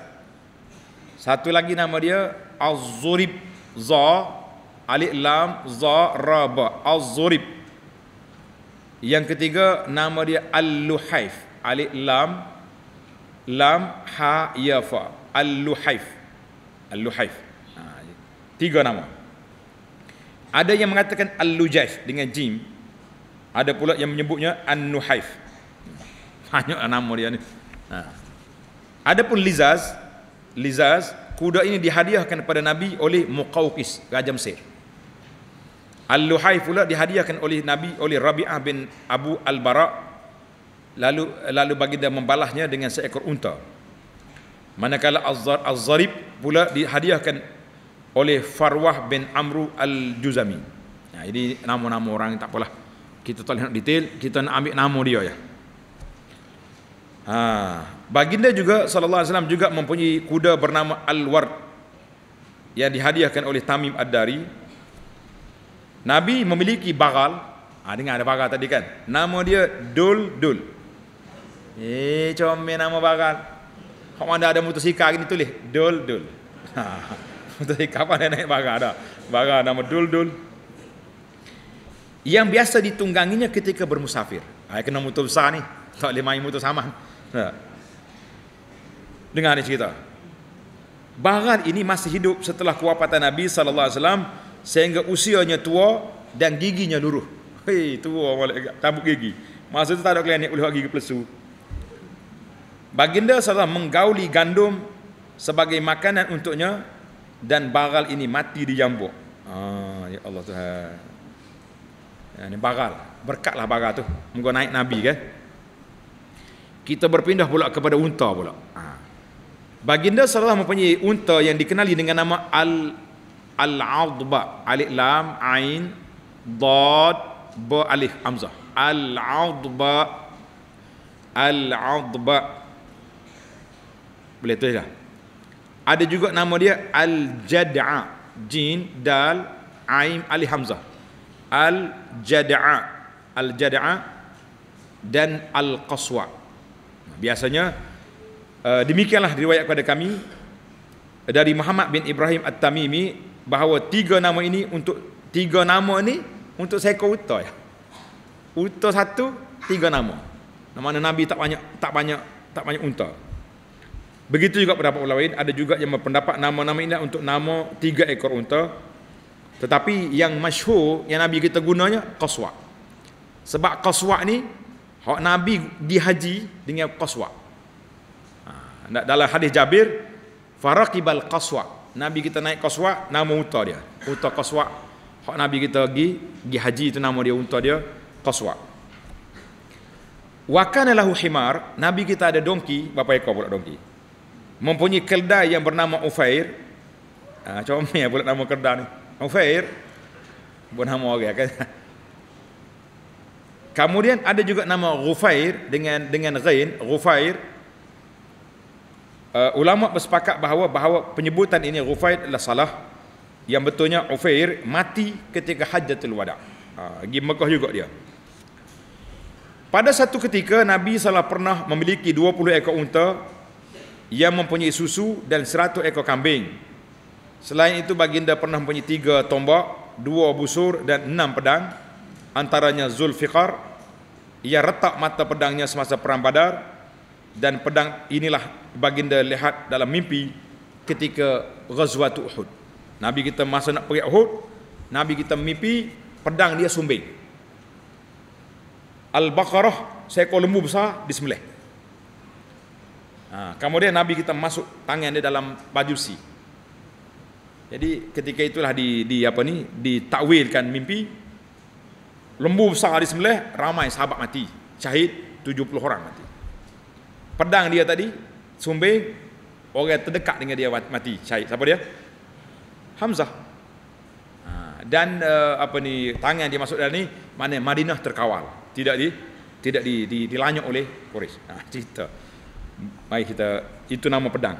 satu lagi nama dia azurib za alif lam za rab azurib yang ketiga nama dia al-luhaif alif lam lam ha ya fa al-luhaif al-luhaif ha, tiga nama ada yang mengatakan al-lujaif dengan jim ada pula yang menyebutnya an-nuhaif hanya [laughs] nama dia ni. Ha. Adapun Lizaz, Lizaz kuda ini dihadiahkan kepada Nabi oleh Muqawqis, Raja Mesir. Al-Luhai pula dihadiahkan oleh Nabi oleh Rabi'ah bin Abu Al-Bara' lalu lalu baginda dia membalahnya dengan seekor unta. Manakala Az-Zarib pula dihadiahkan oleh Farwah bin Amru Al-Juzami. Nah, ya, ini nama-nama orang tak apalah. Kita tak lihat detail, kita nak ambil nama dia ya. Ha. Baginda juga sallallahu alaihi wasallam juga mempunyai kuda bernama Al-Ward yang dihadiahkan oleh Tamim Ad-Dari. Nabi memiliki bagal. Ha, dengar ada bagal tadi kan? Nama dia Dul Dul. Eh, comel nama bagal. Kau mana ada motosikal gini tulis Dul Dul. Ha. [laughs] Motosikal apa nak naik bagal ada? Bagal nama Dul Dul. Yang biasa ditungganginya ketika bermusafir. Ha, kena motor besar ni. Tak boleh main motor saman. Ha. Dengar ni cerita. Barat ini masih hidup setelah kewafatan Nabi sallallahu alaihi wasallam sehingga usianya tua dan giginya luruh. Hei, tua boleh tabuk gigi. Masa tu tak ada klinik boleh bagi gigi pelesu. Baginda sallallahu menggauli gandum sebagai makanan untuknya dan baral ini mati di jambu. Ah, ya Allah Tuhan. Ya, ini baral. Berkatlah baral tu. Moga naik Nabi ke. Kan? kita berpindah pula kepada unta pula ah. baginda salah mempunyai unta yang dikenali dengan nama al al adba alif lam ain dad ba alif hamzah al adba al adba boleh tu dah ada juga nama dia al jad'a jin dal ain alif hamzah al jad'a al jad'a dan al qaswa biasanya uh, demikianlah diriwayat kepada kami dari Muhammad bin Ibrahim At-Tamimi bahawa tiga nama ini untuk tiga nama ini untuk seekor unta ya. Unta satu tiga nama. Nama Nabi tak banyak tak banyak tak banyak unta. Begitu juga pendapat ulama lain ada juga yang berpendapat nama-nama ini untuk nama tiga ekor unta. Tetapi yang masyhur yang Nabi kita gunanya Qaswa. Sebab Qaswa ni Hak Nabi dihaji dengan qaswa. Ha, dalam hadis Jabir, faraqibal qaswa. Nabi kita naik qaswa, nama unta dia. Unta qaswa. Hak Nabi kita pergi, pergi haji itu nama dia unta dia qaswa. Wa kana lahu himar, Nabi kita ada donki, bapa ekor pula donki. Mempunyai keldai yang bernama Ufair. Ha, comel pula nama keldai ni. Ufair. nama orang kan. Kemudian ada juga nama Ghufair dengan dengan Ghain, Ghufair. Uh, ulama bersepakat bahawa bahawa penyebutan ini Ghufair adalah salah. Yang betulnya Ufair mati ketika Hajjatul Wada'. Ah, uh, pergi Mekah juga dia. Pada satu ketika Nabi salah pernah memiliki 20 ekor unta yang mempunyai susu dan 100 ekor kambing. Selain itu baginda pernah mempunyai 3 tombak, 2 busur dan 6 pedang antaranya Zulfiqar ia retak mata pedangnya semasa perang Badar dan pedang inilah baginda lihat dalam mimpi ketika Ghazwat Uhud. Nabi kita masa nak pergi Uhud, Nabi kita mimpi pedang dia sumbing. Al-Baqarah seekor lembu besar disembelih. Ha, kemudian Nabi kita masuk tangan dia dalam baju si. Jadi ketika itulah di, di apa ni ditakwilkan mimpi lembu besar di sembelih ramai sahabat mati syahid 70 orang mati pedang dia tadi sumbing orang terdekat dengan dia mati syahid siapa dia Hamzah ha, dan eh, apa ni tangan dia masuk dalam ni mana Madinah terkawal tidak di tidak di, di dilanyuk oleh Quraisy nah, ha, [laughs] cerita mari kita itu nama pedang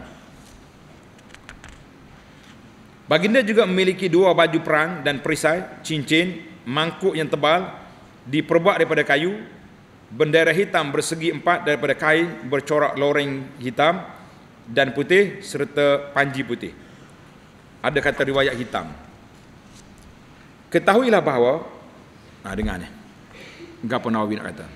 Baginda juga memiliki dua baju perang dan perisai, cincin, mangkuk yang tebal diperbuat daripada kayu bendera hitam bersegi empat daripada kain bercorak loreng hitam dan putih serta panji putih ada kata riwayat hitam ketahuilah bahawa ha, dengar ni pun Nawawi nak kata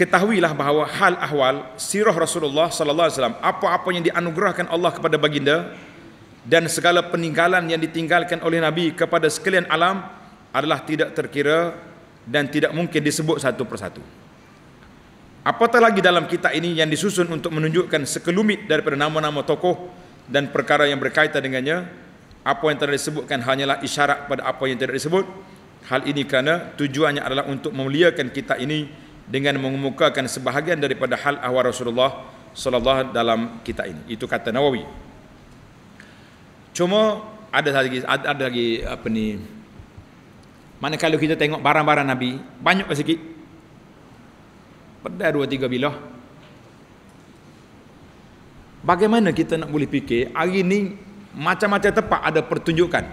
ketahuilah bahawa hal ahwal sirah Rasulullah sallallahu alaihi wasallam apa-apa yang dianugerahkan Allah kepada baginda dan segala peninggalan yang ditinggalkan oleh Nabi kepada sekalian alam adalah tidak terkira dan tidak mungkin disebut satu persatu. Apatah lagi dalam kitab ini yang disusun untuk menunjukkan sekelumit daripada nama-nama tokoh dan perkara yang berkaitan dengannya, apa yang telah disebutkan hanyalah isyarat pada apa yang tidak disebut. Hal ini kerana tujuannya adalah untuk memuliakan kitab ini dengan mengemukakan sebahagian daripada hal ahwal Rasulullah sallallahu Alaihi Wasallam dalam kitab ini. Itu kata Nawawi. Cuma ada lagi ada, ada lagi apa ni. Mana kalau kita tengok barang-barang Nabi, banyak ke sikit? Pedai dua tiga bilah. Bagaimana kita nak boleh fikir hari ni macam-macam tempat ada pertunjukan.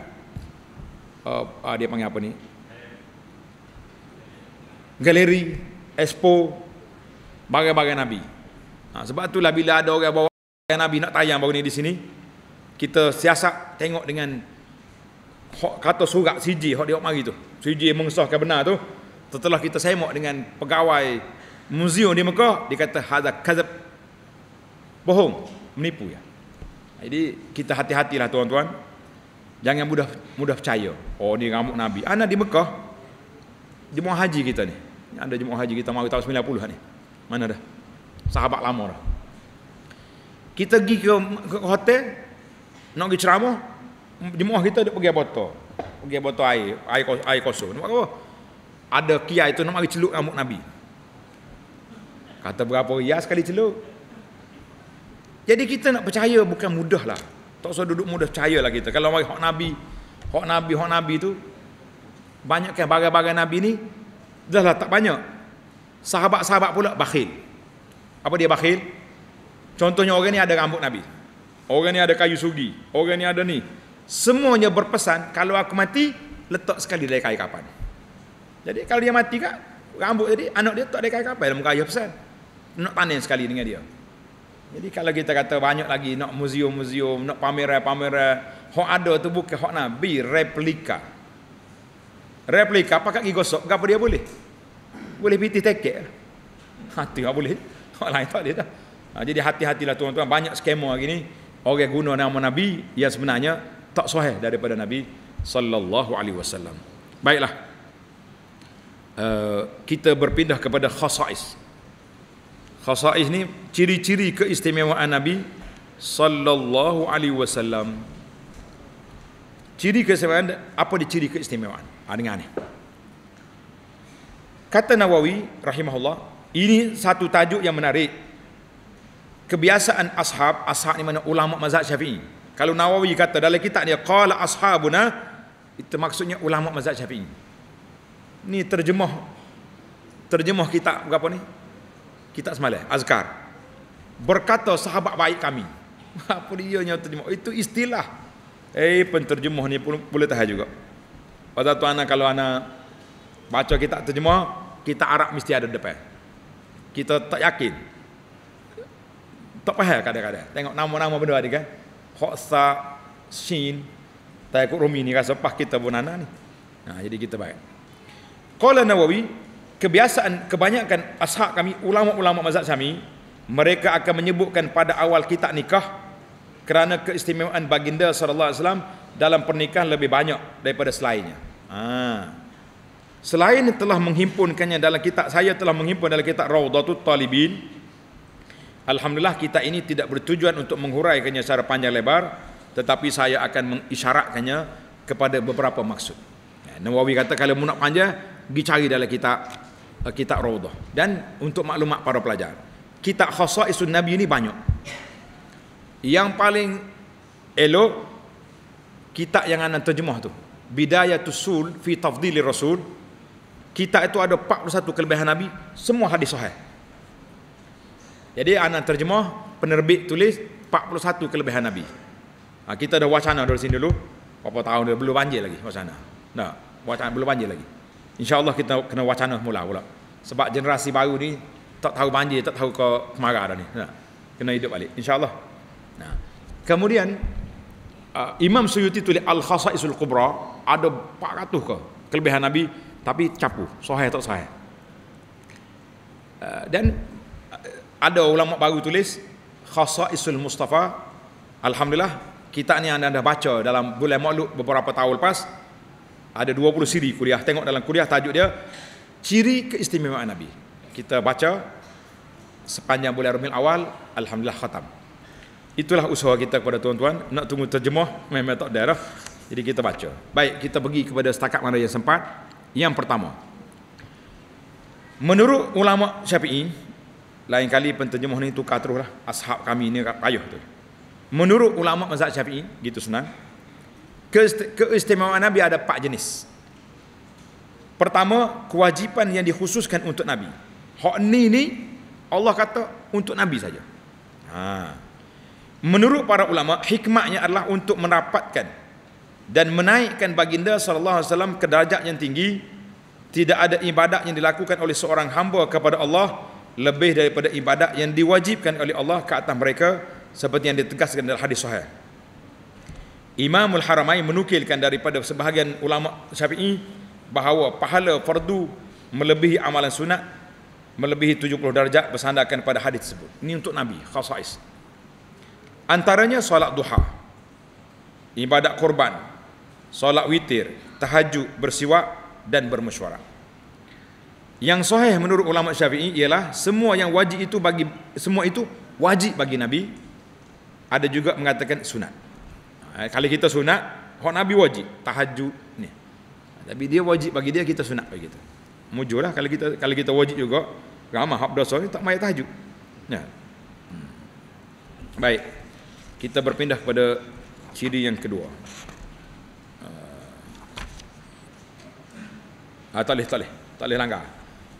Uh, uh, dia panggil apa ni? Galeri, expo, bagai-bagai Nabi. Ha, sebab itulah bila ada orang bawa Nabi nak tayang baru ni di sini, kita siasat tengok dengan kata surat CJ hok diok mari tu. CJ mengesahkan benar tu. Setelah kita semak dengan pegawai muzium di Mekah, dia kata hadza kazab. Bohong, menipu ya. Jadi kita hati-hatilah tuan-tuan. Jangan mudah mudah percaya. Oh ni ramuk Nabi. Ana di Mekah. Jemaah haji kita ni. Ada jemaah haji kita mari tahun 90 ni. Mana dah? Sahabat lama dah. Kita pergi ke hotel, nak pergi ceramah jemaah kita dia pergi botol pergi botol air air, air kosong nampak apa ada kiai itu nak mari celuk rambut nabi kata berapa ria sekali celuk jadi kita nak percaya bukan mudah lah tak usah duduk mudah percaya lah kita kalau mari hak nabi hak nabi hak nabi tu banyakkan barang bagai nabi ni dah lah tak banyak sahabat-sahabat pula bakhil apa dia bakhil contohnya orang ni ada rambut nabi Orang ni ada kayu sugi. Orang ni ada ni. Semuanya berpesan, kalau aku mati, letak sekali dari kayu kapan. Jadi kalau dia mati kak, rambut jadi, anak dia tak dari kayu kapan. Dalam kayu pesan. Nak panen sekali dengan dia. Jadi kalau kita kata banyak lagi, nak muzium-muzium, nak pameran-pameran, hok ada tu bukan hok nabi, replika. Replika, apakah pergi gosok, apa dia boleh? Boleh piti tekek. Hati tak boleh. Hok lain tak boleh tak. Ha, jadi hati-hatilah tuan-tuan, banyak skema hari ni orang guna nama nabi yang sebenarnya tak sahih daripada nabi sallallahu alaihi wasallam baiklah uh, kita berpindah kepada khasais khasais ni ciri-ciri keistimewaan nabi sallallahu alaihi wasallam ciri keistimewaan apa dia ciri keistimewaan ha, dengar ni kata nawawi rahimahullah ini satu tajuk yang menarik kebiasaan ashab ashab ni mana ulama mazhab syafi'i kalau Nawawi kata dalam kitab dia qala ashabuna itu maksudnya ulama mazhab syafi'i ni terjemah terjemah kitab berapa ni kitab semalam azkar berkata sahabat baik kami [laughs] apa dia yang terjemah itu istilah eh penterjemah ni pun boleh tahan juga pada tu anak kalau anak baca kitab terjemah kita Arab mesti ada depan kita tak yakin tak faham kadang-kadang. Tengok nama-nama benda ni kan. Khosa, Shin, Tayakut Rumi ni rasa pas kita pun anak ni. Nah, ha, jadi kita baik. Qala Nawawi, kebiasaan kebanyakan ashab kami, ulama-ulama mazhab kami, mereka akan menyebutkan pada awal kitab nikah kerana keistimewaan baginda sallallahu alaihi dalam pernikahan lebih banyak daripada selainnya. Ha. Selain telah menghimpunkannya dalam kitab saya telah menghimpun dalam kitab Raudatul Talibin, Alhamdulillah kita ini tidak bertujuan untuk menghuraikannya secara panjang lebar tetapi saya akan mengisyaratkannya kepada beberapa maksud. Ya, Nawawi kata kalau nak panjang pergi cari dalam kitab eh, kitab Raudhah dan untuk maklumat para pelajar. Kitab isu Nabi ini banyak. Yang paling elok kitab yang ana terjemah tu. bidaya Sul fi Tafdhilir Rasul. Kitab itu ada 41 kelebihan Nabi, semua hadis sahih. Jadi anak terjemah penerbit tulis 41 kelebihan Nabi. Ha, kita dah wacana dari sini dulu. Berapa tahun dia belum banjir lagi wacana. Nah, wacana belum banjir lagi. Insya-Allah kita kena wacana mula pula. Sebab generasi baru ni tak tahu banjir, tak tahu ke kemarau dah ni. Nah, ha, kena hidup balik insya-Allah. Nah. Ha. Kemudian uh, Imam Suyuti tulis Al-Khasaisul Kubra ada 400 ke kelebihan Nabi tapi capu, sahih tak sahih. Uh, dan ada ulama baru tulis Khasaisul Mustafa. Alhamdulillah kita ni anda dah baca dalam bulan Maulud beberapa tahun lepas. Ada 20 siri kuliah. Tengok dalam kuliah tajuk dia ciri keistimewaan Nabi. Kita baca sepanjang bulan rumil awal alhamdulillah khatam. Itulah usaha kita kepada tuan-tuan nak tunggu terjemah memang tak darah. Jadi kita baca. Baik, kita pergi kepada setakat mana yang sempat. Yang pertama. Menurut ulama Syafi'i, lain kali penterjemah ni tukar terus lah. Ashab kami ni payuh tu. Menurut ulama mazhab syafi'i, gitu senang. Keistimewaan Nabi ada empat jenis. Pertama, kewajipan yang dikhususkan untuk Nabi. Hak ni ni, Allah kata untuk Nabi saja. Ha. Menurut para ulama, hikmahnya adalah untuk merapatkan dan menaikkan baginda sallallahu alaihi wasallam ke darjat yang tinggi tidak ada ibadat yang dilakukan oleh seorang hamba kepada Allah lebih daripada ibadat yang diwajibkan oleh Allah ke atas mereka seperti yang ditegaskan dalam hadis sahih. Imamul Haramain menukilkan daripada sebahagian ulama Syafi'i bahawa pahala fardu melebihi amalan sunat melebihi 70 darjat bersandarkan pada hadis tersebut. Ini untuk Nabi khasais. Antaranya solat duha, ibadat korban, solat witir, tahajud, bersiwak dan bermesyuarat. Yang sahih menurut ulama Syafi'i ialah semua yang wajib itu bagi semua itu wajib bagi Nabi. Ada juga mengatakan sunat. Ha, kalau kita sunat, hak Nabi wajib tahajud ni. Ha, tapi dia wajib bagi dia kita sunat bagi kita. Mujurlah kalau kita kalau kita wajib juga ramah hak dosa ni tak mai tahajud. Ya. Hmm. Baik. Kita berpindah kepada ciri yang kedua. Ha. Ah, tak boleh, tak boleh. Tak boleh langgar.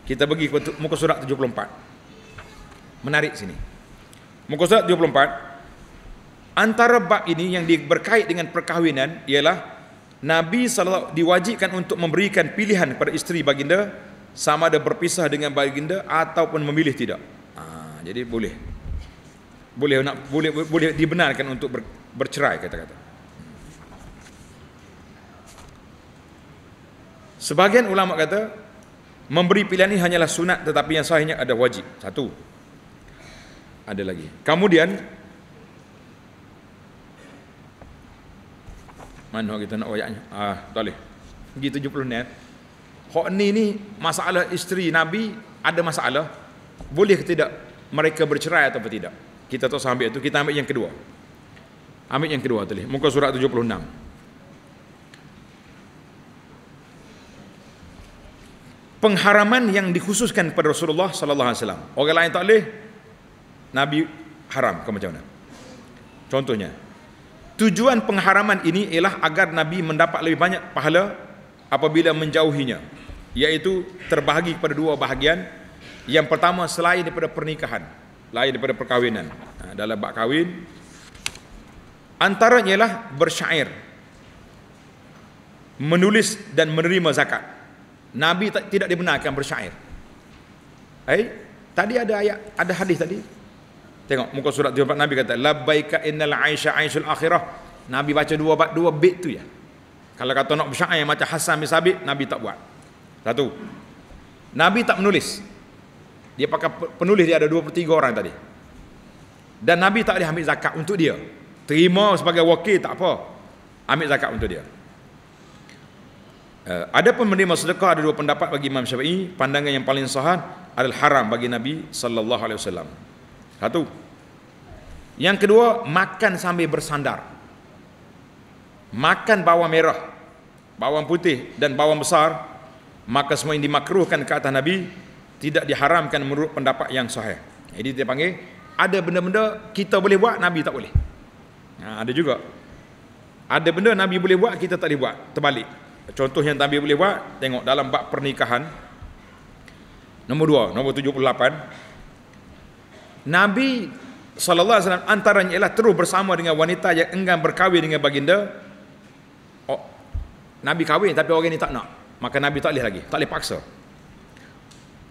Kita pergi ke muka surat 74. Menarik sini. Muka surat 74 antara bab ini yang berkait dengan perkahwinan ialah Nabi sallallahu diwajibkan untuk memberikan pilihan kepada isteri baginda sama ada berpisah dengan baginda ataupun memilih tidak. Ha, jadi boleh. Boleh nak boleh boleh dibenarkan untuk ber, bercerai kata-kata. Sebagian ulama kata memberi pilihan ini hanyalah sunat tetapi yang sahihnya ada wajib satu ada lagi kemudian mana kita nak wayaknya ah boleh pergi 70 net hok ni ni masalah isteri nabi ada masalah boleh ke tidak mereka bercerai atau tidak kita tak sambil itu kita ambil yang kedua ambil yang kedua tadi muka surat 76 pengharaman yang dikhususkan kepada Rasulullah sallallahu alaihi wasallam. Orang lain tak boleh Nabi haram ke macam mana? Contohnya Tujuan pengharaman ini ialah agar Nabi mendapat lebih banyak pahala apabila menjauhinya. Iaitu terbahagi kepada dua bahagian. Yang pertama selain daripada pernikahan. Lain daripada perkahwinan. Ha, dalam bak kahwin. Antaranya ialah bersyair. Menulis dan menerima zakat. Nabi tak, tidak dibenarkan bersyair. Eh, tadi ada ayat, ada hadis tadi. Tengok muka surat jawab Nabi kata labbaika innal aisha aishul akhirah. Nabi baca dua bab dua bait tu ya. Kalau kata nak bersyair macam Hasan bin Sabit, Nabi tak buat. Satu. Nabi tak menulis. Dia pakai penulis dia ada 23 orang tadi. Dan Nabi tak boleh ambil zakat untuk dia. Terima sebagai wakil tak apa. Ambil zakat untuk dia. Eh, ada pun menerima sedekah ada dua pendapat bagi Imam Syafi'i, pandangan yang paling sah adalah haram bagi Nabi sallallahu alaihi wasallam. Satu. Yang kedua, makan sambil bersandar. Makan bawang merah, bawang putih dan bawang besar, maka semua ini dimakruhkan ke atas Nabi, tidak diharamkan menurut pendapat yang sah. Jadi dia panggil ada benda-benda kita boleh buat Nabi tak boleh. Ha, ada juga. Ada benda Nabi boleh buat kita tak boleh buat. Terbalik contoh yang tabib boleh buat tengok dalam bab pernikahan nombor 2 nombor 78 Nabi sallallahu alaihi wasallam antaranya ialah terus bersama dengan wanita yang enggan berkahwin dengan baginda oh, Nabi kahwin tapi orang ini tak nak maka Nabi tak boleh lagi tak boleh paksa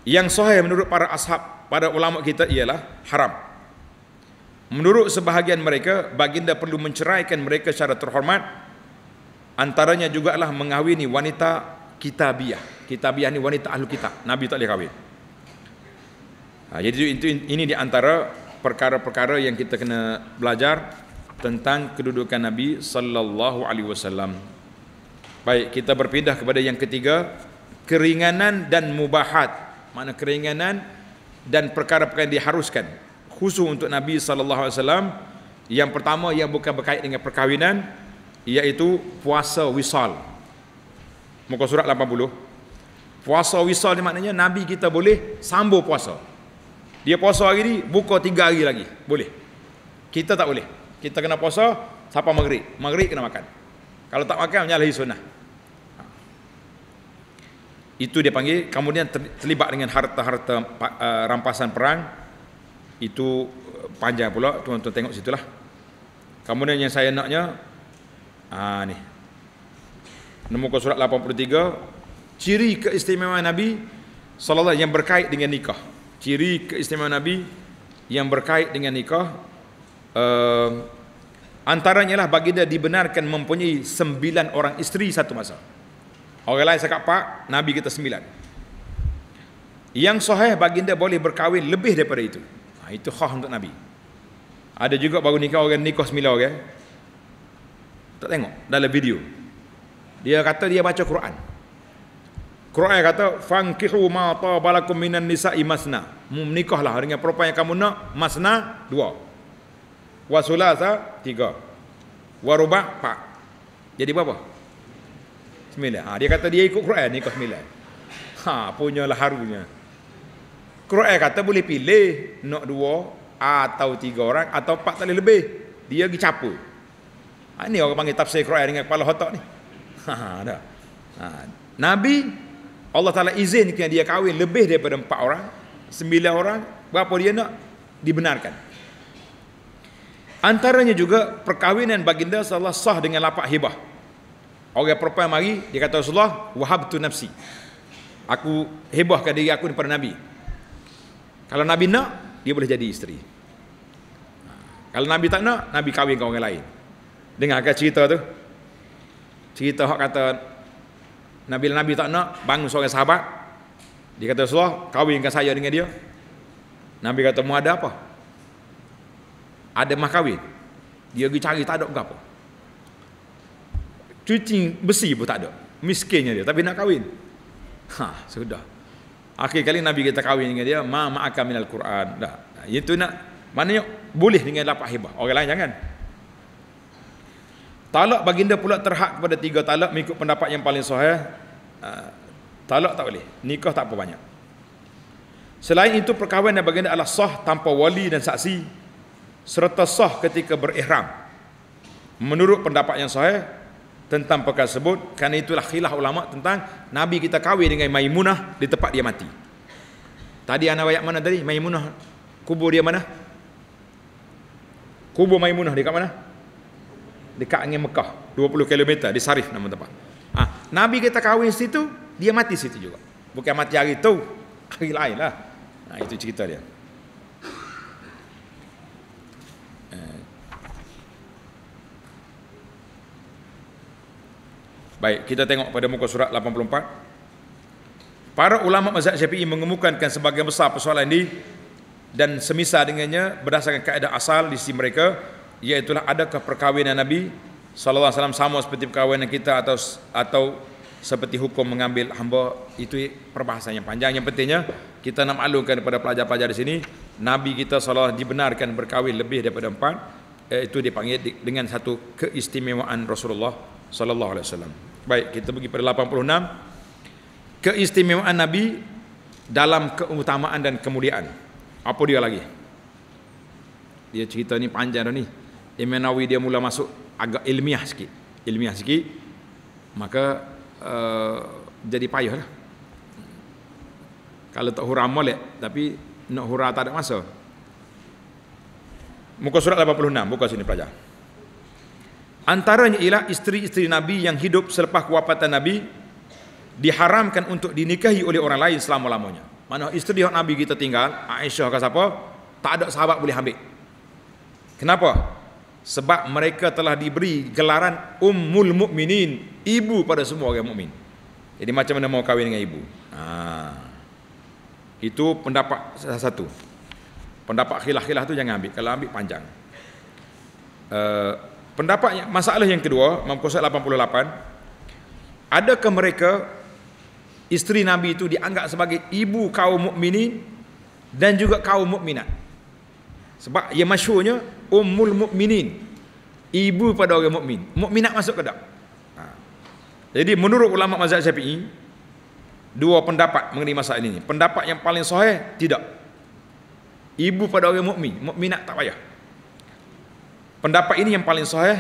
yang sahih menurut para ashab pada ulama kita ialah haram menurut sebahagian mereka baginda perlu menceraikan mereka secara terhormat antaranya juga lah mengahwini wanita kitabiah kitabiah ni wanita ahlu kitab nabi tak boleh kahwin ha, jadi itu ini di antara perkara-perkara yang kita kena belajar tentang kedudukan nabi sallallahu alaihi wasallam baik kita berpindah kepada yang ketiga keringanan dan mubahat mana keringanan dan perkara-perkara yang diharuskan khusus untuk nabi sallallahu alaihi wasallam yang pertama yang bukan berkait dengan perkahwinan iaitu puasa wisal. Muka surat 80. Puasa wisal ni maknanya Nabi kita boleh sambung puasa. Dia puasa hari ni, buka tiga hari lagi. Boleh. Kita tak boleh. Kita kena puasa sampai maghrib. Maghrib kena makan. Kalau tak makan, menyalahi sunnah. Itu dia panggil, kemudian terlibat dengan harta-harta eh, rampasan perang. Itu eh, panjang pula, tuan-tuan tengok situlah. Kemudian yang saya naknya, Ha ni. Nombor surat 83 ciri keistimewaan Nabi sallallahu yang berkait dengan nikah. Ciri keistimewaan Nabi yang berkait dengan nikah uh, antaranya lah baginda dibenarkan mempunyai sembilan orang isteri satu masa. Orang lain cakap pak, Nabi kita sembilan. Yang sahih baginda boleh berkahwin lebih daripada itu. Ha, itu khah untuk Nabi. Ada juga baru nikah orang nikah sembilan orang. Okay? Tak tengok dalam video. Dia kata dia baca Quran. Quran kata fankihu ma ta balakum minan nisa'i masna. Menikahlah dengan perempuan yang kamu nak masna dua. Wasulasa tiga. Waruba empat. Jadi berapa? Sembilan. Ha, dia kata dia ikut Quran nikah sembilan. Ha, punya lah harunya. Quran kata boleh pilih nak dua atau tiga orang atau empat tak lebih. Dia pergi capur. Ha, ini orang panggil tafsir Quran dengan kepala otak ni. Ha, ha ada. Ha, Nabi Allah Taala izin kena dia kahwin lebih daripada empat orang, sembilan orang, berapa dia nak dibenarkan. Antaranya juga perkahwinan baginda salah sah dengan lapak hibah. Orang perempuan mari dia kata Rasulullah wahabtu nafsi. Aku hibahkan diri aku kepada Nabi. Kalau Nabi nak dia boleh jadi isteri. Ha, kalau Nabi tak nak, Nabi kahwin dengan orang lain. Dengar ke cerita tu. Cerita hak kata Nabi Nabi tak nak bangun seorang sahabat. Dia kata Rasulullah kahwinkan saya dengan dia. Nabi kata mu ada apa? Ada mah kahwin. Dia pergi cari tak ada apa. Cuci besi pun tak ada. Miskinnya dia tapi nak kahwin. Ha, sudah. Akhir kali Nabi kita kahwin dengan dia, ma ma'aka minal Quran. Dah. Itu nak mana boleh dengan dapat hibah. Orang lain jangan. Talak baginda pula terhad kepada tiga talak mengikut pendapat yang paling sahih. Uh, talak tak boleh. Nikah tak apa banyak. Selain itu perkahwinan baginda adalah sah tanpa wali dan saksi serta sah ketika berihram. Menurut pendapat yang sahih tentang perkara tersebut kerana itulah khilaf ulama tentang Nabi kita kahwin dengan Maimunah di tempat dia mati. Tadi anak bayak mana tadi? Maimunah kubur dia mana? Kubur Maimunah dia kat mana? Mana? dekat dengan Mekah 20 km di Sarif nama tempat ha, Nabi kita kahwin situ dia mati situ juga bukan mati hari itu hari lain lah ha, itu cerita dia eh. Baik, kita tengok pada muka surat 84. Para ulama mazhab Syafi'i mengemukakan sebagian besar persoalan ini dan semisal dengannya berdasarkan kaedah asal di sisi mereka yaitulah adakah perkahwinan Nabi sallallahu alaihi wasallam sama seperti perkahwinan kita atau atau seperti hukum mengambil hamba itu perbahasan yang panjang yang pentingnya kita nak maklumkan kepada pelajar-pelajar di sini Nabi kita SAW dibenarkan berkahwin lebih daripada empat itu dipanggil dengan satu keistimewaan Rasulullah sallallahu alaihi wasallam. Baik, kita pergi pada 86. Keistimewaan Nabi dalam keutamaan dan kemuliaan. Apa dia lagi? Dia cerita ni panjang dah ni. Imam Nawawi dia mula masuk agak ilmiah sikit. Ilmiah sikit. Maka uh, jadi payah lah. Kalau tak hura molek. Tapi nak hura tak ada masa. Muka surat 86. Buka sini pelajar. Antaranya ialah isteri-isteri Nabi yang hidup selepas kewafatan Nabi diharamkan untuk dinikahi oleh orang lain selama-lamanya. Mana isteri Nabi kita tinggal, Aisyah ke siapa, tak ada sahabat boleh ambil. Kenapa? sebab mereka telah diberi gelaran ummul mukminin ibu pada semua orang mukmin jadi macam mana mau kahwin dengan ibu ha. itu pendapat salah satu pendapat khilaf-khilaf tu jangan ambil kalau ambil panjang uh, pendapat masalah yang kedua mamkosat 88 adakah mereka isteri nabi itu dianggap sebagai ibu kaum mukminin dan juga kaum mukminat sebab yang masyhurnya ummul mukminin ibu pada orang mukmin mukmin nak masuk ke tak ha. jadi menurut ulama mazhab syafi'i dua pendapat mengenai masalah ini pendapat yang paling sahih tidak ibu pada orang mukmin mukmin nak tak payah pendapat ini yang paling sahih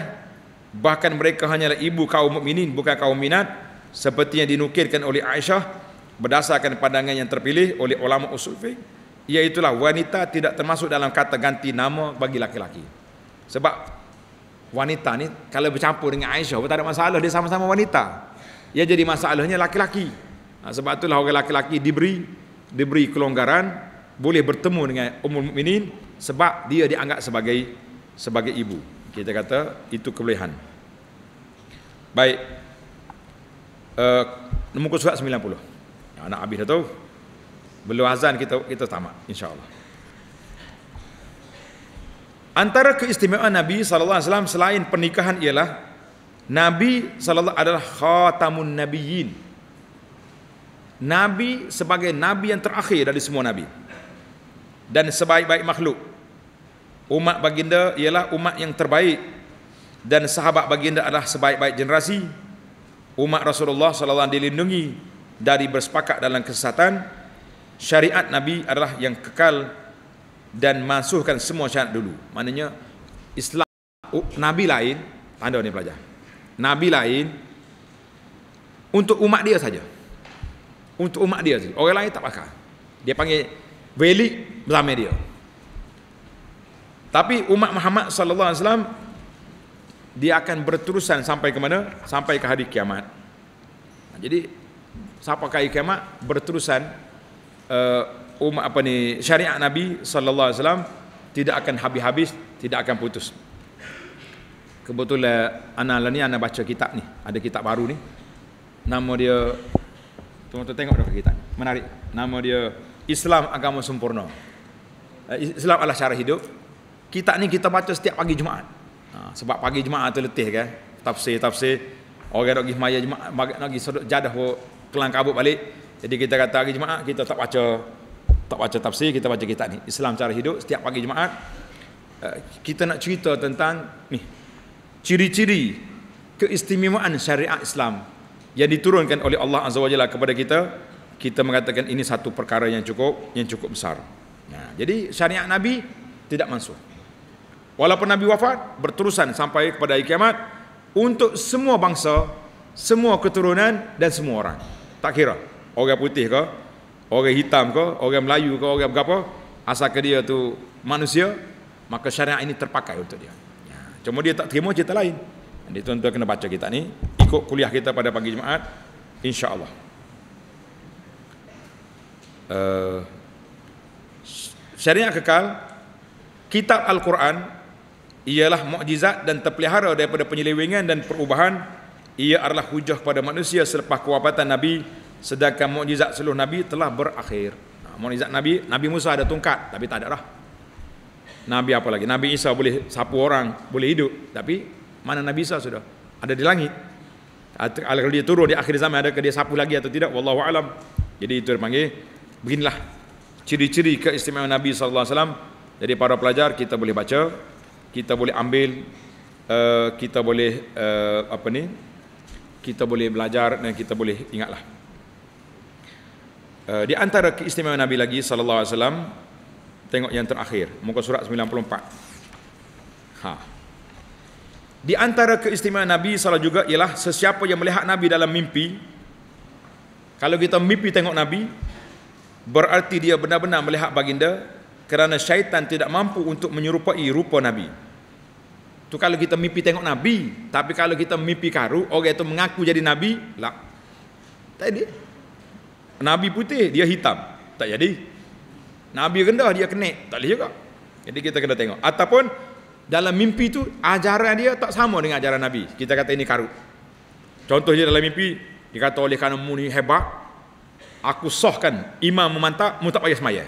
bahkan mereka hanyalah ibu kaum mukminin bukan kaum minat seperti yang dinukirkan oleh Aisyah berdasarkan pandangan yang terpilih oleh ulama usul fiqh Iaitulah wanita tidak termasuk dalam kata ganti nama bagi laki-laki. Sebab wanita ni kalau bercampur dengan Aisyah pun tak ada masalah dia sama-sama wanita. Ia jadi masalahnya laki-laki. Ha, sebab itulah orang laki-laki diberi diberi kelonggaran boleh bertemu dengan umul mukminin sebab dia dianggap sebagai sebagai ibu. Kita kata itu kebolehan. Baik. Uh, nombor surat 90. Anak habis dah tahu. Belum azan kita kita tamat insyaallah. Antara keistimewaan Nabi sallallahu alaihi wasallam selain pernikahan ialah Nabi sallallahu adalah khatamun nabiyyin. Nabi sebagai nabi yang terakhir dari semua nabi dan sebaik-baik makhluk. Umat baginda ialah umat yang terbaik dan sahabat baginda adalah sebaik-baik generasi. Umat Rasulullah sallallahu alaihi wasallam dilindungi dari bersepakat dalam kesesatan syariat Nabi adalah yang kekal dan masukkan semua syariat dulu. Maknanya Islam oh, Nabi lain, tanda ni pelajar. Nabi lain untuk umat dia saja. Untuk umat dia saja. Orang lain tak pakai. Dia panggil wali bersama dia. Tapi umat Muhammad sallallahu alaihi wasallam dia akan berterusan sampai ke mana? Sampai ke hari kiamat. Jadi siapa kai kiamat berterusan uh, um, apa ni syariat Nabi sallallahu alaihi wasallam tidak akan habis-habis, tidak akan putus. Kebetulan anak lah ni anak baca kitab ni, ada kitab baru ni. Nama dia tuan-tuan tengok dah kitab. Menarik. Nama dia Islam agama sempurna. Eh, Islam adalah cara hidup. Kitab ni kita baca setiap pagi Jumaat. Ha, sebab pagi Jumaat tu letih kan. Tafsir-tafsir. Orang nak pergi semaya Jumaat, nak pergi sedut jadah pun kelang kabut balik. Jadi kita kata hari Jumaat kita tak baca tak baca tafsir, kita baca kitab ni. Islam cara hidup setiap pagi Jumaat eh, kita nak cerita tentang ni ciri-ciri keistimewaan syariat Islam yang diturunkan oleh Allah Azza wa Jalla kepada kita. Kita mengatakan ini satu perkara yang cukup yang cukup besar. Nah, ya, jadi syariat Nabi tidak mansuh. Walaupun Nabi wafat berterusan sampai kepada hari kiamat untuk semua bangsa, semua keturunan dan semua orang. Tak kira orang putih ke orang hitam ke orang Melayu ke orang apa? asal ke dia tu manusia maka syariat ini terpakai untuk dia ya. cuma dia tak terima cerita lain jadi tuan-tuan kena baca kitab ni ikut kuliah kita pada pagi Jumaat insyaAllah uh, syariat kekal kitab Al-Quran ialah mukjizat dan terpelihara daripada penyelewengan dan perubahan ia adalah hujah kepada manusia selepas kewafatan Nabi sedangkan mukjizat seluruh nabi telah berakhir mukjizat nabi nabi Musa ada tungkat tapi tak ada dah nabi apa lagi nabi Isa boleh sapu orang boleh hidup tapi mana nabi Isa sudah ada di langit kalau dia turun di akhir zaman ada ke dia sapu lagi atau tidak wallahu alam jadi itu panggil. beginilah ciri-ciri keistimewaan nabi sallallahu alaihi wasallam jadi para pelajar kita boleh baca kita boleh ambil eh, kita boleh eh, apa ni kita boleh belajar dan kita boleh ingatlah Eh, di antara keistimewaan Nabi lagi sallallahu alaihi wasallam tengok yang terakhir muka surat 94 ha di antara keistimewaan Nabi salah juga ialah sesiapa yang melihat Nabi dalam mimpi kalau kita mimpi tengok Nabi berarti dia benar-benar melihat baginda kerana syaitan tidak mampu untuk menyerupai rupa Nabi Tu kalau kita mimpi tengok Nabi tapi kalau kita mimpi karu orang itu mengaku jadi Nabi lah tadi Nabi putih dia hitam tak jadi Nabi rendah dia kenek tak boleh juga jadi kita kena tengok ataupun dalam mimpi tu ajaran dia tak sama dengan ajaran Nabi kita kata ini karut dia dalam mimpi dia kata oleh kerana mu ni hebat aku sahkan imam memantap mu tak payah semayah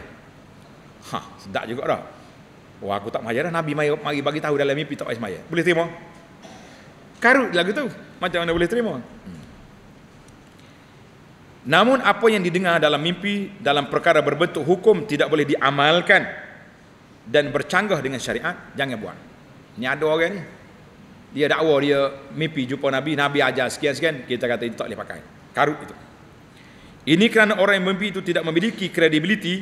ha sedap juga dah Wah oh, aku tak mahir dah Nabi mari, mari bagi tahu dalam mimpi tak payah semayah boleh terima karut lagu tu macam mana boleh terima hmm. Namun apa yang didengar dalam mimpi dalam perkara berbentuk hukum tidak boleh diamalkan dan bercanggah dengan syariat, jangan buat. Ini ada orang ni. Dia dakwa dia mimpi jumpa Nabi, Nabi ajar sekian-sekian, kita kata itu tak boleh pakai. Karut itu. Ini kerana orang yang mimpi itu tidak memiliki kredibiliti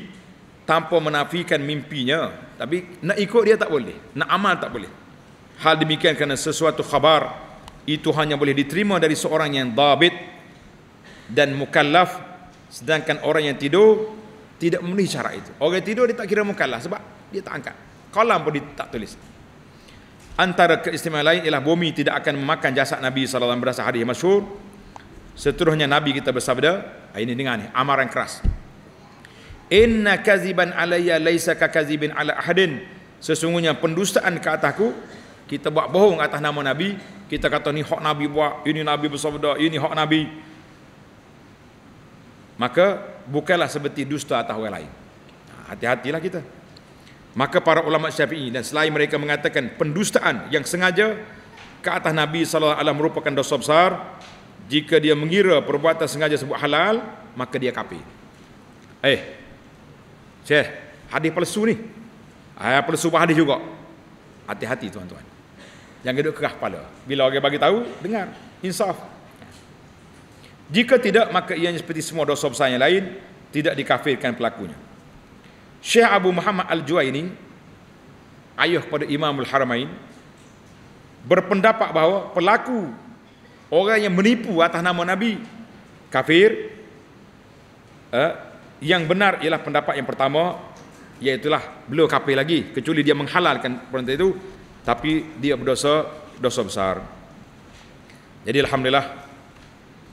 tanpa menafikan mimpinya. Tapi nak ikut dia tak boleh. Nak amal tak boleh. Hal demikian kerana sesuatu khabar itu hanya boleh diterima dari seorang yang dabit dan mukallaf sedangkan orang yang tidur tidak memenuhi syarat itu orang yang tidur dia tak kira mukallaf sebab dia tak angkat kolam pun dia tak tulis antara keistimewaan lain ialah bumi tidak akan memakan jasad Nabi SAW berdasar hadis yang masyur seterusnya Nabi kita bersabda ah, ini dengar ni amaran keras inna kaziban alaya laisa kakazibin ala ahadin sesungguhnya pendustaan ke atasku kita buat bohong atas nama Nabi kita kata ni hak Nabi buat ini Nabi bersabda ini hak Nabi maka bukanlah seperti dusta atau orang lain. Ha, hati-hatilah kita. Maka para ulama Syafi'i dan selain mereka mengatakan pendustaan yang sengaja ke atas Nabi saw merupakan dosa besar, jika dia mengira perbuatan sengaja sebut halal, maka dia kafir. Eh. Syekh, hadis palsu ni. Ah, palsu pun hadis juga. Hati-hati tuan-tuan. Jangan duduk kerah kepala. Bila orang bagi tahu, dengar. Insaf. Jika tidak maka ia seperti semua dosa besar yang lain tidak dikafirkan pelakunya. Syekh Abu Muhammad Al-Juwaini ayah kepada Imamul Haramain berpendapat bahawa pelaku orang yang menipu atas nama Nabi kafir eh, yang benar ialah pendapat yang pertama iaitulah beliau kafir lagi kecuali dia menghalalkan perintah itu tapi dia berdosa dosa besar jadi Alhamdulillah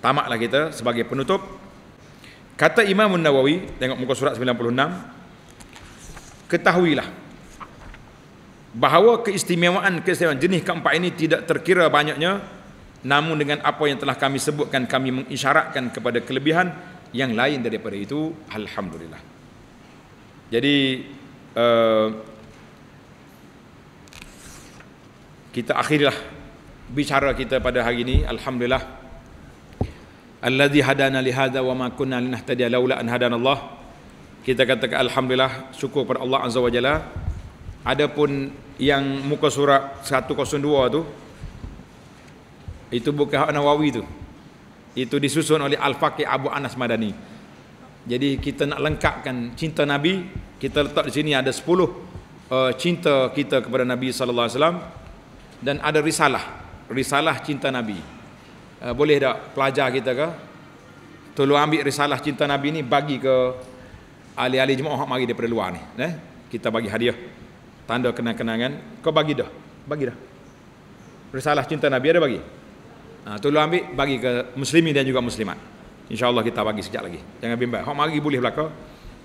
tamaklah kita sebagai penutup kata Imam Nawawi tengok muka surat 96 ketahuilah bahawa keistimewaan keistimewaan jenis keempat ini tidak terkira banyaknya namun dengan apa yang telah kami sebutkan kami mengisyaratkan kepada kelebihan yang lain daripada itu alhamdulillah jadi uh, kita akhirlah bicara kita pada hari ini alhamdulillah alladhi hadana li hadha wa ma kunna linahtadiya laula an hadana Allah kita katakan alhamdulillah syukur kepada Allah azza wajalla adapun yang muka surat 102 tu itu bukan hak Nawawi tu itu disusun oleh Al-Faqih Abu Anas Madani jadi kita nak lengkapkan cinta Nabi kita letak di sini ada 10 uh, eh, cinta kita kepada Nabi saw dan ada risalah risalah cinta Nabi Eh, boleh tak pelajar kita ke tolong ambil risalah cinta Nabi ni bagi ke ahli-ahli jemaah hak mari daripada luar ni eh? kita bagi hadiah tanda kenangan kenangan kau bagi dah bagi dah risalah cinta Nabi ada bagi ha, tolong ambil bagi ke muslimin dan juga muslimat insyaAllah kita bagi sekejap lagi jangan bimbang hak mari boleh belakang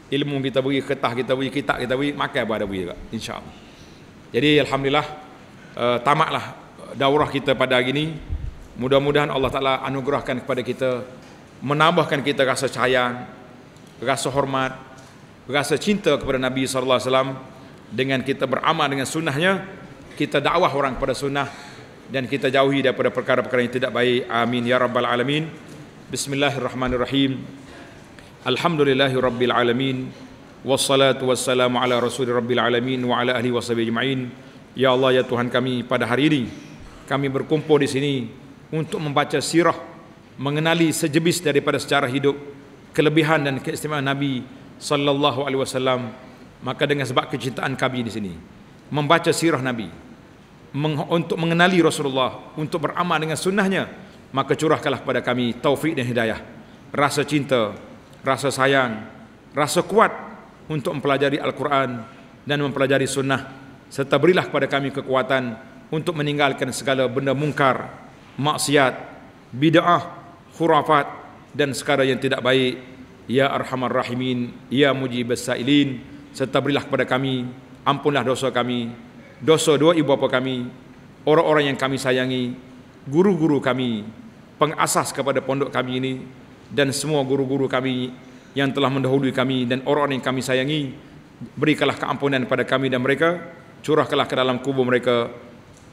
ilmu kita beri kertas kita beri kitab kita beri makan pun ada beri juga insyaAllah jadi Alhamdulillah uh, tamatlah daurah kita pada hari ini Mudah-mudahan Allah Ta'ala anugerahkan kepada kita Menambahkan kita rasa sayang Rasa hormat Rasa cinta kepada Nabi SAW Dengan kita beramal dengan sunnahnya Kita dakwah orang kepada sunnah Dan kita jauhi daripada perkara-perkara yang tidak baik Amin Ya Rabbal Alamin Bismillahirrahmanirrahim Alhamdulillahi Rabbil Alamin Wassalatu wassalamu ala rasulir rabbil alamin wa ala ahli wa sahbihi ajma'in. Ya Allah ya Tuhan kami pada hari ini kami berkumpul di sini untuk membaca sirah mengenali sejebis daripada sejarah hidup kelebihan dan keistimewaan Nabi sallallahu alaihi wasallam maka dengan sebab kecintaan kami di sini membaca sirah Nabi meng- untuk mengenali Rasulullah untuk beramal dengan sunnahnya maka curahkanlah kepada kami taufik dan hidayah rasa cinta rasa sayang rasa kuat untuk mempelajari Al-Quran dan mempelajari sunnah serta berilah kepada kami kekuatan untuk meninggalkan segala benda mungkar maksiat, bid'ah, khurafat dan sekadar yang tidak baik. Ya Arhamar Rahimin, Ya Mujibas Sa'ilin, serta berilah kepada kami, ampunlah dosa kami, dosa dua ibu bapa kami, orang-orang yang kami sayangi, guru-guru kami, pengasas kepada pondok kami ini, dan semua guru-guru kami yang telah mendahului kami dan orang-orang yang kami sayangi, berikanlah keampunan kepada kami dan mereka, curahkanlah ke dalam kubur mereka,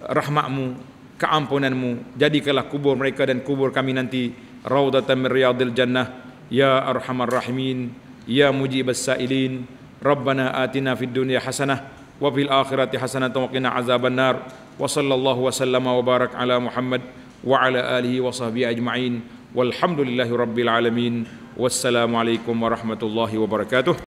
rahmatmu keampunanmu jadikanlah kubur mereka dan kubur kami nanti raudatan min riyadil jannah ya arhamar rahimin ya mujibas sa'ilin ربنا آتنا في الدنيا حسنة وفي الآخرة حسنة وقنا عذاب النار وصلى الله وسلم وبارك على محمد وعلى آله وصحبه أجمعين والحمد لله رب العالمين والسلام عليكم ورحمة الله وبركاته